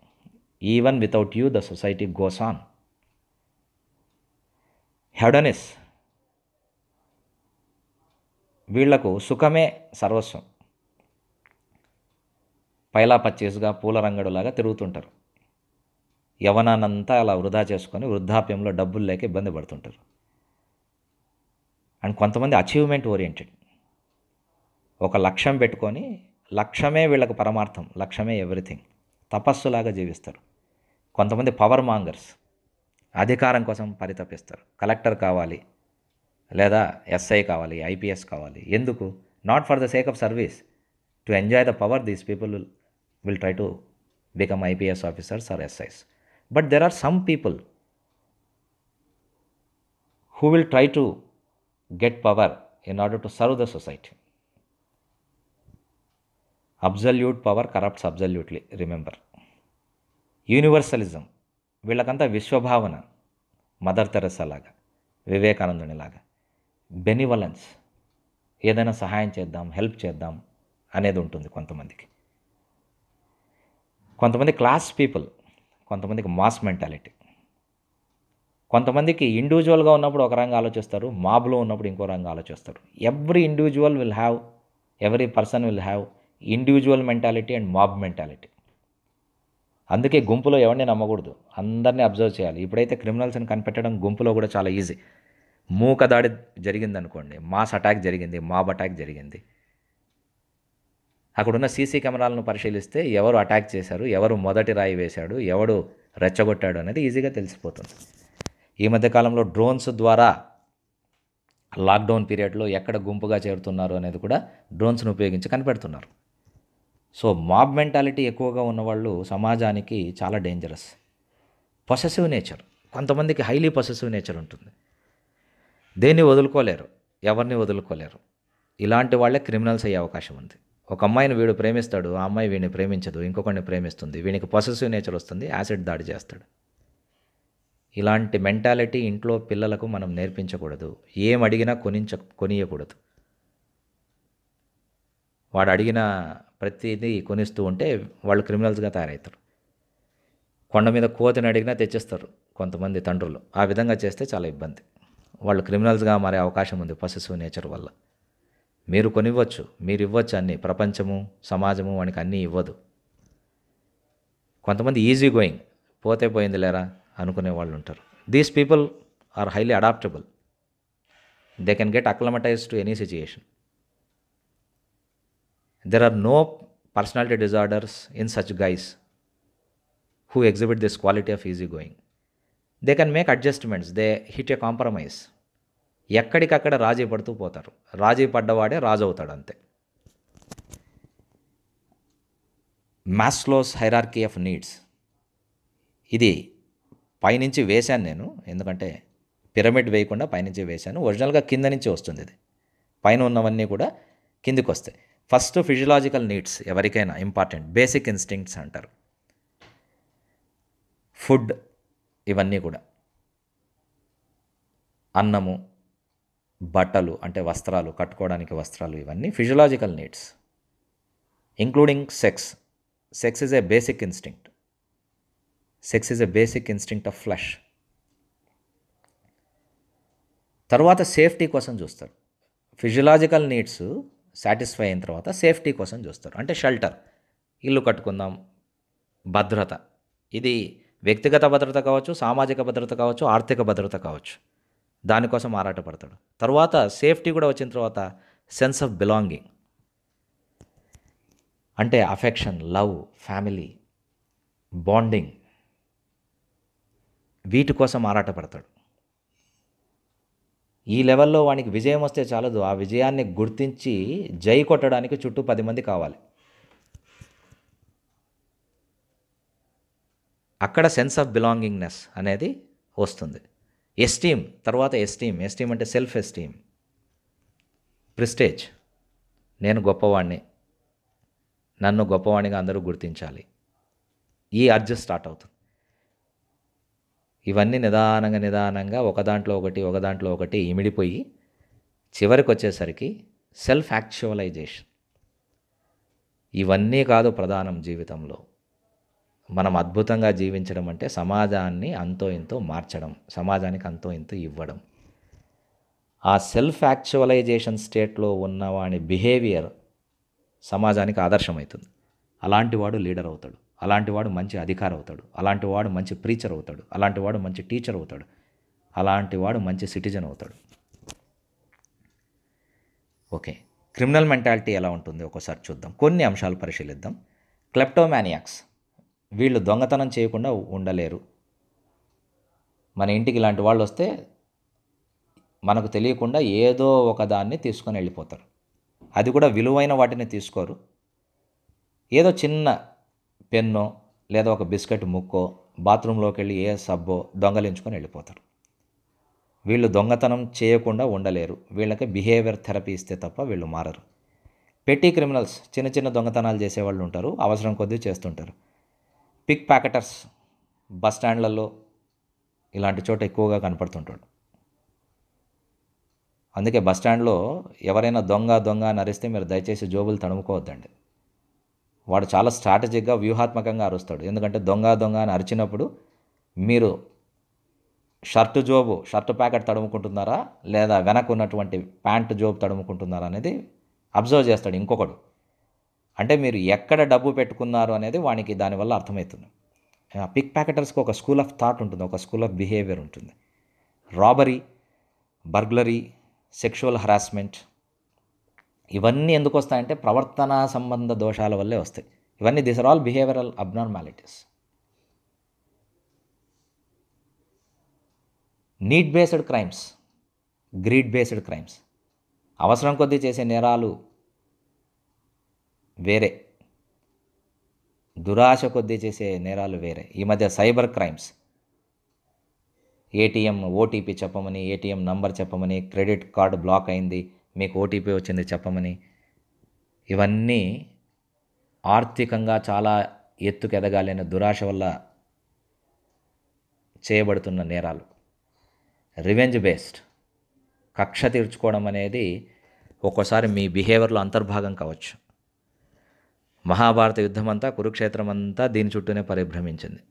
Even without you, the society goes on. Hedonist వీళ్లకు సుఖమే సర్వస్వం పైలా పచ్చేసుగా పూల రంగడులాగా తిరుగుతుంటారు యవనానంతా అలా వృధా చేసుకొని వృద్ధాప్యంలో డబ్బులు లేక ఇబ్బంది పడుతుంటారు అండ్ కొంతమంది అచీవ్మెంట్ ఓరియంటెడ్ ఒక లక్ష్యం పెట్టుకొని లక్ష్యమే వీళ్ళకి పరమార్థం లక్ష్యమే ఎవ్రీథింగ్ తపస్సులాగా జీవిస్తారు కొంతమంది పవర్ మాంగర్స్ అధికారం కోసం పరితపిస్తారు కలెక్టర్ కావాలి లేదా ఎస్ఐ కావాలి ఐపీఎస్ కావాలి ఎందుకు not for the sake of service to enjoy the power these people will try to become IPS officers or SIs but there are some people who will try to get power in order to serve the society. Absolute power corrupts absolutely remember universalism వీళ్ళకంతా విశ్వభావన mother Teresa లాగా వివేకానందుని లాగా బెనివలెన్స్ ఏదైనా సహాయం చేద్దాం help చేద్దాం అనేది ఉంటుంది కొంతమందికి కొంతమంది క్లాస్ పీపుల్ కొంతమందికి మాస్ మెంటాలిటీ కొంతమందికి ఇండివిజువల్గా ఉన్నప్పుడు ఒక రంగా ఆలోచిస్తారు మాబ్లో ఉన్నప్పుడు ఇంకో రంగా ఆలోచిస్తారు every individual will have every person will have individual mentality and mob mentality అందుకే గుంపులో ఎవరిని నమ్మకూడదు అందరినీ అబ్జర్వ్ చేయాలి ఇప్పుడైతే క్రిమినల్స్ని కనిపెట్టడం గుంపులో కూడా చాలా ఈజీ మూక దాడి జరిగిందనుకోండి మాస్ అటాక్ జరిగింది మాబ్ అటాక్ జరిగింది అక్కడున్న సీసీ కెమెరాలను పరిశీలిస్తే ఎవరు అటాక్ చేశారు ఎవరు మొదటి రాయి వేశాడు ఎవడు రెచ్చగొట్టాడు అనేది ఈజీగా తెలిసిపోతుంది ఈ మధ్యకాలంలో డ్రోన్స్ ద్వారా లాక్డౌన్ పీరియడ్లో ఎక్కడ గుంపుగా చేరుతున్నారు అనేది కూడా డ్రోన్స్ను ఉపయోగించి కనిపెడుతున్నారు సో మాబ్ మెంటాలిటీ ఎక్కువగా ఉన్నవాళ్ళు సమాజానికి చాలా డేంజరస్ పొసెసివ్ నేచర్ కొంతమందికి హైలీ పొసెసివ్ నేచర్ ఉంటుంది దేన్ని వదులుకోలేరు ఎవరిని వదులుకోలేరు ఇలాంటి వాళ్ళే క్రిమినల్స్ అయ్యే అవకాశం ఉంది ఒక అమ్మాయిని వీడు ప్రేమిస్తాడు ఆ అమ్మాయి వీడిని ప్రేమించదు ఇంకొకరిని ప్రేమిస్తుంది వీనికి పొసెసివ్ నేచర్ వస్తుంది యాసిడ్ దాడి చేస్తాడు ఇలాంటి మెంటాలిటీ ఇంట్లో పిల్లలకు మనం నేర్పించకూడదు ఏం అడిగినా కొనించ కొనియకూడదు వాడు అడిగిన ప్రతిదీ కొనిస్తూ ఉంటే వాళ్ళు క్రిమినల్స్గా తయారవుతారు కొండ మీద కోతని అడిగినా తెచ్చిస్తారు కొంతమంది తండ్రులు ఆ విధంగా చేస్తే చాలా ఇబ్బంది వాళ్ళు క్రిమినల్స్గా మారే అవకాశం ఉంది పసిసు నేచర్ వల్ల మీరు కొనివ్వచ్చు మీరు ఇవ్వచ్చు అన్నీ ప్రపంచము సమాజము వానికి అన్నీ ఇవ్వదు కొంతమంది ఈజీ గోయింగ్ పోతే పోయింది లేరా అనుకునే వాళ్ళు ఉంటారు these people are highly adaptable they can get acclimatise to any situation there are no personality disorders in such guys who exhibit this quality of easy going they can make adjustments they hit a compromise ఎక్కడికక్కడ రాజీ పడుతూ పోతారు రాజీ పడ్డవాడే రాజు అవుతాడు అంతే మ్యాస్లోస్ hierarchy of needs ఇది పైనుంచి వేశాను నేను ఎందుకంటే పిరమిడ్ వేయకుండా పైనుంచి వేశాను ఒరిజినల్గా కింద నుంచి వస్తుంది ఇది పైన ఉన్నవన్నీ కూడా కిందికి వస్తాయి ఫస్ట్ ఫిజియలాజికల్ నీడ్స్ ఎవరికైనా ఇంపార్టెంట్ బేసిక్ ఇన్స్టింక్ట్స్ అంటారు ఫుడ్ ఇవన్నీ కూడా అన్నము బట్టలు అంటే వస్త్రాలు కట్టుకోవడానికి వస్త్రాలు ఇవన్నీ physiological needs including sex sex is a basic instinct sex is a basic instinct of flesh తర్వాత సేఫ్టీ కోసం చూస్తారు ఫిజియలాజికల్ నీడ్స్ సాటిస్ఫై అయిన తర్వాత సేఫ్టీ కోసం చూస్తారు అంటే షెల్టర్ ఇల్లు కట్టుకుందాం భద్రత ఇది వ్యక్తిగత భద్రత కావచ్చు సామాజిక భద్రత కావచ్చు ఆర్థిక భద్రత కావచ్చు దానికోసం ఆరాటపడతాడు తర్వాత సేఫ్టీ కూడా వచ్చిన తర్వాత సెన్స్ ఆఫ్ బిలాంగింగ్ అంటే అఫెక్షన్ లవ్ ఫ్యామిలీ బాండింగ్ వీటి కోసం ఆరాటపడతాడు ఈ లెవెల్లో వానికి విజయం వస్తే చాలదు ఆ విజయాన్ని గుర్తించి జై కొట్టడానికి చుట్టూ పది మంది కావాలి అక్కడ సెన్స్ ఆఫ్ బిలాంగింగ్నెస్ అనేది వస్తుంది ఎస్టీమ్ తర్వాత ఎస్టీమ్ ఎస్టీమ్ అంటే సెల్ఫ్ ఎస్టీమ్ ప్రిస్టేజ్ నేను గొప్పవాణ్ణి నన్ను గొప్పవాణిగా అందరూ గుర్తించాలి ఈ అర్జ స్టార్ట్ అవుతుంది ఇవన్నీ నిదానంగా నిదానంగా ఒక దాంట్లో ఒకటి ఒక దాంట్లో ఒకటి ఇమిడిపోయి చివరికి వచ్చేసరికి సెల్ఫ్ యాక్చువలైజేషన్ ఇవన్నీ కాదు ప్రధానం జీవితంలో మనం అద్భుతంగా జీవించడం అంటే సమాజాన్ని అంతో ఇంతో మార్చడం సమాజానికి అంతో ఇంతో ఇవ్వడం ఆ సెల్ఫ్ యాక్చువలైజేషన్ స్టేట్లో ఉన్నవాని బిహేవియర్ సమాజానికి ఆదర్శమవుతుంది అలాంటి వాడు లీడర్ అవుతాడు అలాంటి వాడు మంచి అధికారి అవుతాడు అలాంటి వాడు మంచి ప్రీచర్ అవుతాడు అలాంటి వాడు మంచి టీచర్ అవుతాడు అలాంటి వాడు మంచి సిటిజన్ అవుతాడు ఓకే క్రిమినల్ మెంటాలిటీ ఎలా ఉంటుంది ఒకసారి చూద్దాం కొన్ని అంశాలు పరిశీలిద్దాం క్లెప్టోమానియాక్స్ వీళ్ళు దొంగతనం చేయకుండా ఉండలేరు మన ఇంటికి ఇలాంటి వాళ్ళు వస్తే మనకు తెలియకుండా ఏదో ఒక దాన్ని తీసుకొని వెళ్ళిపోతారు అది కూడా విలువైన వాటిని తీసుకోరు ఏదో చిన్న పెన్నో లేదా ఒక బిస్కెట్ ముక్కో బాత్రూంలోకి వెళ్ళి ఏ సబ్బో దొంగలించుకొని వెళ్ళిపోతారు వీళ్ళు దొంగతనం చేయకుండా ఉండలేరు వీళ్ళకి బిహేవియర్ థెరపీ ఇస్తే తప్ప వీళ్ళు మారరు పెట్టి క్రిమినల్స్ చిన్న చిన్న దొంగతనాలు చేసేవాళ్ళు ఉంటారు అవసరం కొద్దీ చేస్తుంటారు పిక్ ప్యాకెటర్స్ బస్ స్టాండ్లలో ఇలాంటి చోట ఎక్కువగా కనపడుతుంటాడు అందుకే బస్ స్టాండ్లో ఎవరైనా దొంగ దొంగ అని అరిస్తే మీరు దయచేసి జోబులు తడుముకోవద్దండి వాడు చాలా స్ట్రాటజిక్గా వ్యూహాత్మకంగా అరుస్తాడు ఎందుకంటే దొంగ దొంగ అని అరిచినప్పుడు మీరు షర్టు జోబు షర్టు ప్యాకెట్ తడుముకుంటున్నారా లేదా వెనక ఉన్నటువంటి ప్యాంటు జోబు తడుముకుంటున్నారా అనేది అబ్జర్వ్ చేస్తాడు ఇంకొకడు అంటే మీరు ఎక్కడ డబ్బు పెట్టుకున్నారు అనేది వానికి దానివల్ల అర్థమవుతుంది పిక్ ప్యాకెటర్స్కి ఒక స్కూల్ ఆఫ్ థాట్ ఉంటుంది ఒక స్కూల్ ఆఫ్ బిహేవియర్ ఉంటుంది రాబరీ బర్గ్లరీ సెక్షువల్ హరాస్మెంట్ ఇవన్నీ ఎందుకు వస్తాయంటే ప్రవర్తన సంబంధ దోషాల వల్లే వస్తాయి ఇవన్నీ this are all behavioural abnormalities need based crimes greed based crimes అవసరం కొద్దీ చేసే నేరాలు వేరే దురాశ కొద్దీ చేసే నేరాలు వేరే ఈ మధ్య సైబర్ క్రైమ్స్ ఏటీఎం ఓటీపీ చెప్పమని ఏటీఎం నంబర్ చెప్పమని క్రెడిట్ కార్డు బ్లాక్ అయింది మీకు ఓటీపీ వచ్చింది చెప్పమని ఇవన్నీ ఆర్థికంగా చాలా ఎత్తుకు ఎదగాలనే దురాశ వల్ల చేయబడుతున్న నేరాలు రివెంజ్ బేస్డ్ కక్ష తీర్చుకోవడం అనేది ఒక్కోసారి మీ బిహేవియర్లో అంతర్భాగం కావచ్చు మహాభారత యుద్ధం అంతా కురుక్షేత్రం అంతా దీని చుట్టూనే పరిభ్రమించింది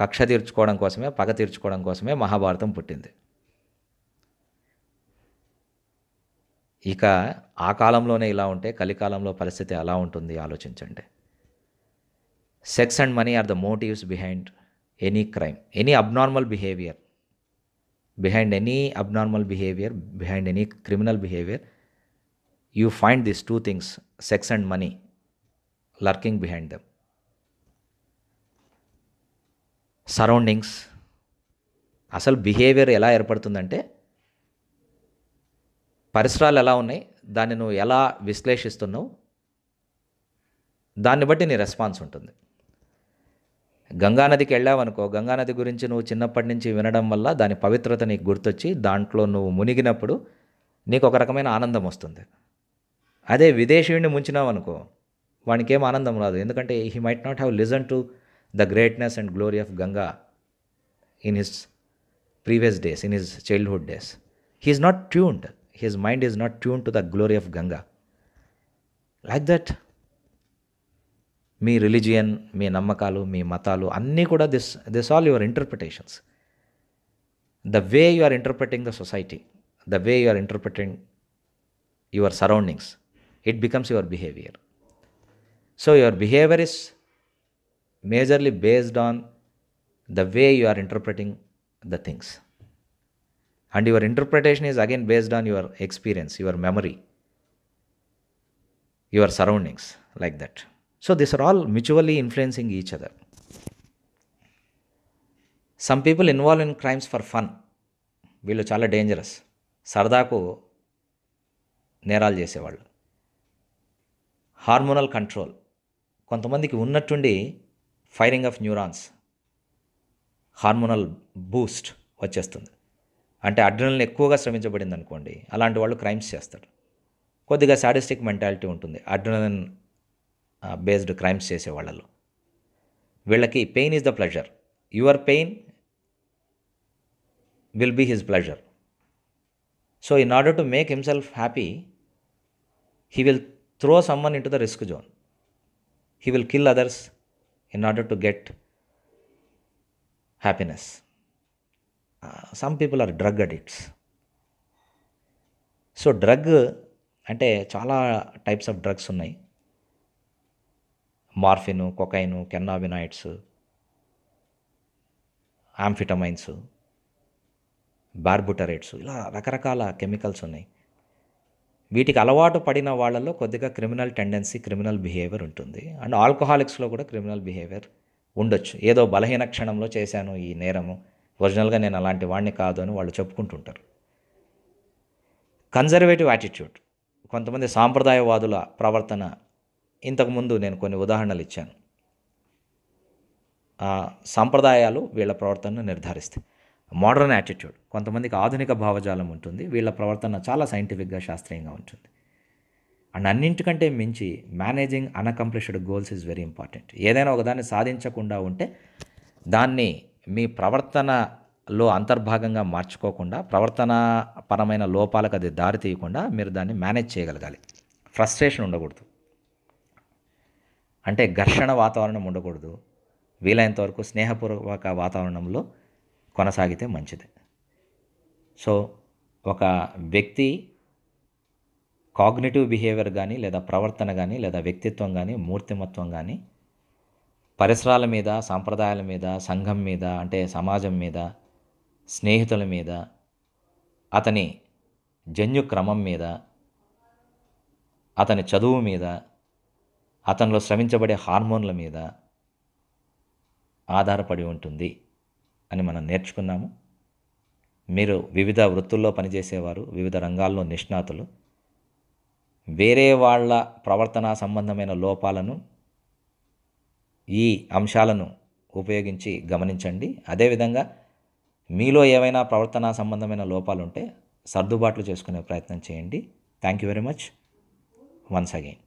కక్ష తీర్చుకోవడం కోసమే పగ తీర్చుకోవడం కోసమే మహాభారతం పుట్టింది ఇక ఆ కాలంలోనే ఇలా ఉంటే కలికాలంలో పరిస్థితి ఎలా ఉంటుంది ఆలోచించండి sex and money are the motives behind any crime any abnormal behaviour behind any abnormal behaviour behind any criminal behaviour you find this two things sex and money lurking behind them surroundings అసలు behaviour ఎలా ఏర్పడుతుందంటే పరిసరాలు ఎలా ఉన్నాయి దాన్ని నువ్వు ఎలా విశ్లేషిస్తున్నావు దాన్ని బట్టి నీ రెస్పాన్స్ ఉంటుంది గంగానదికి వెళ్ళావనుకో గంగానది గురించి నువ్వు చిన్నప్పటి నుంచి వినడం వల్ల దాని పవిత్రత నీకు గుర్తొచ్చి దాంట్లో నువ్వు మునిగినప్పుడు నీకు ఒక రకమైన ఆనందం వస్తుంది అదే విదేశీయుడిని ముంచినావు అనుకో వానికి ఏం ఆనందం రాదు ఎందుకంటే he might not have listen to the greatness and glory of Ganga in his previous days in his childhood days he is not tuned his mind is not tuned to the glory of Ganga. Like that, me religion, me namakalu, me matalu, anni kuda this, this all your interpretations. The way you are interpreting the society, the way you are interpreting your surroundings, it becomes your behavior. So your behavior is majorly based on the way you are interpreting the things. And your interpretation is again based on your experience your memory your surroundings like that so this are all mutually influencing each other some people involve in crimes for fun వీళ్ళు చాలా dangerous సరదాకు నేరాలు చేసేవాళ్ళు hormonal control కొంతమందికి ఉన్నట్టుండి firing off neurons hormonal boost వచ్చేస్తుంది అంటే adrenal ఎక్కువగా శ్రమించబడింది అనుకోండి అలాంటి వాళ్ళు క్రైమ్స్ చేస్తారు కొద్దిగా సాడిస్టిక్ మెంటాలిటీ ఉంటుంది అడ్రనల్ బేస్డ్ క్రైమ్స్ చేసే వాళ్ళలో వీళ్ళకి pain is the pleasure your pain will be his pleasure so in order to make himself happy he will throw someone into the risk zone he will kill others in order to get happiness some people are drug addicts so drug అంటే చాలా types of drugs ఉన్నాయి మార్ఫిను cocaine కెన్నాబినాయిడ్స్ ఆంఫిటమైన్స్ బార్బుటరేట్స్ ఇలా రకరకాల chemicals ఉన్నాయి వీటికి అలవాటు పడిన వాళ్ళలో కొద్దిగా క్రిమినల్ టెండెన్సీ క్రిమినల్ బిహేవియర్ ఉంటుంది అండ్ ఆల్కహాలిక్స్లో కూడా క్రిమినల్ బిహేవియర్ ఉండొచ్చు ఏదో బలహీన క్షణంలో చేశాను ఈ నేరము ఒరిజినల్గా నేను అలాంటి వాడిని కాదు అని వాళ్ళు చెప్పుకుంటుంటారు కన్జర్వేటివ్ యాటిట్యూడ్ కొంతమంది సాంప్రదాయవాదుల ప్రవర్తన ఇంతకుముందు నేను కొన్ని ఉదాహరణలు ఇచ్చాను సాంప్రదాయాలు వీళ్ళ ప్రవర్తనను నిర్ధారిస్తాయి మోడర్న్ యాటిట్యూడ్ కొంతమందికి ఆధునిక భావజాలం ఉంటుంది వీళ్ళ ప్రవర్తన చాలా సైంటిఫిక్గా శాస్త్రీయంగా ఉంటుంది అండ్ అన్నింటికంటే మించి managing unaccomplished goals is very important ఏదైనా ఒకదాన్ని సాధించకుండా ఉంటే దాన్ని మీ ప్రవర్తనలో అంతర్భాగంగా మార్చుకోకుండా ప్రవర్తన పరమైన లోపాలకు అది దారి తీయకుండా మీరు దాన్ని మేనేజ్ చేయగలగాలి ఫ్రస్ట్రేషన్ ఉండకూడదు అంటే ఘర్షణ వాతావరణం ఉండకూడదు వీలైనంత వరకు స్నేహపూర్వక వాతావరణంలో కొనసాగితే మంచిది సో ఒక వ్యక్తి కాగ్నేటివ్ బిహేవియర్ కానీ లేదా ప్రవర్తన కానీ లేదా వ్యక్తిత్వం కానీ మూర్తిమత్వం కానీ పరిసరాల మీద సాంప్రదాయాల మీద సంఘం మీద అంటే సమాజం మీద స్నేహితుల మీద అతని జన్యు క్రమం మీద అతని చదువు మీద అతనిలో శ్రమించబడే హార్మోన్ల మీద ఆధారపడి ఉంటుంది అని మనం నేర్చుకున్నాము మీరు వివిధ వృత్తుల్లో పనిచేసేవారు వివిధ రంగాల్లో నిష్ణాతులు వేరే వాళ్ళ ప్రవర్తన సంబంధమైన లోపాలను ఈ అంశాలను ఉపయోగించి గమనించండి అదేవిధంగా మీలో ఏవైనా ప్రవర్తన సంబంధమైన లోపాలుంటే సర్దుబాట్లు చేసుకునే ప్రయత్నం చేయండి thank you very much once again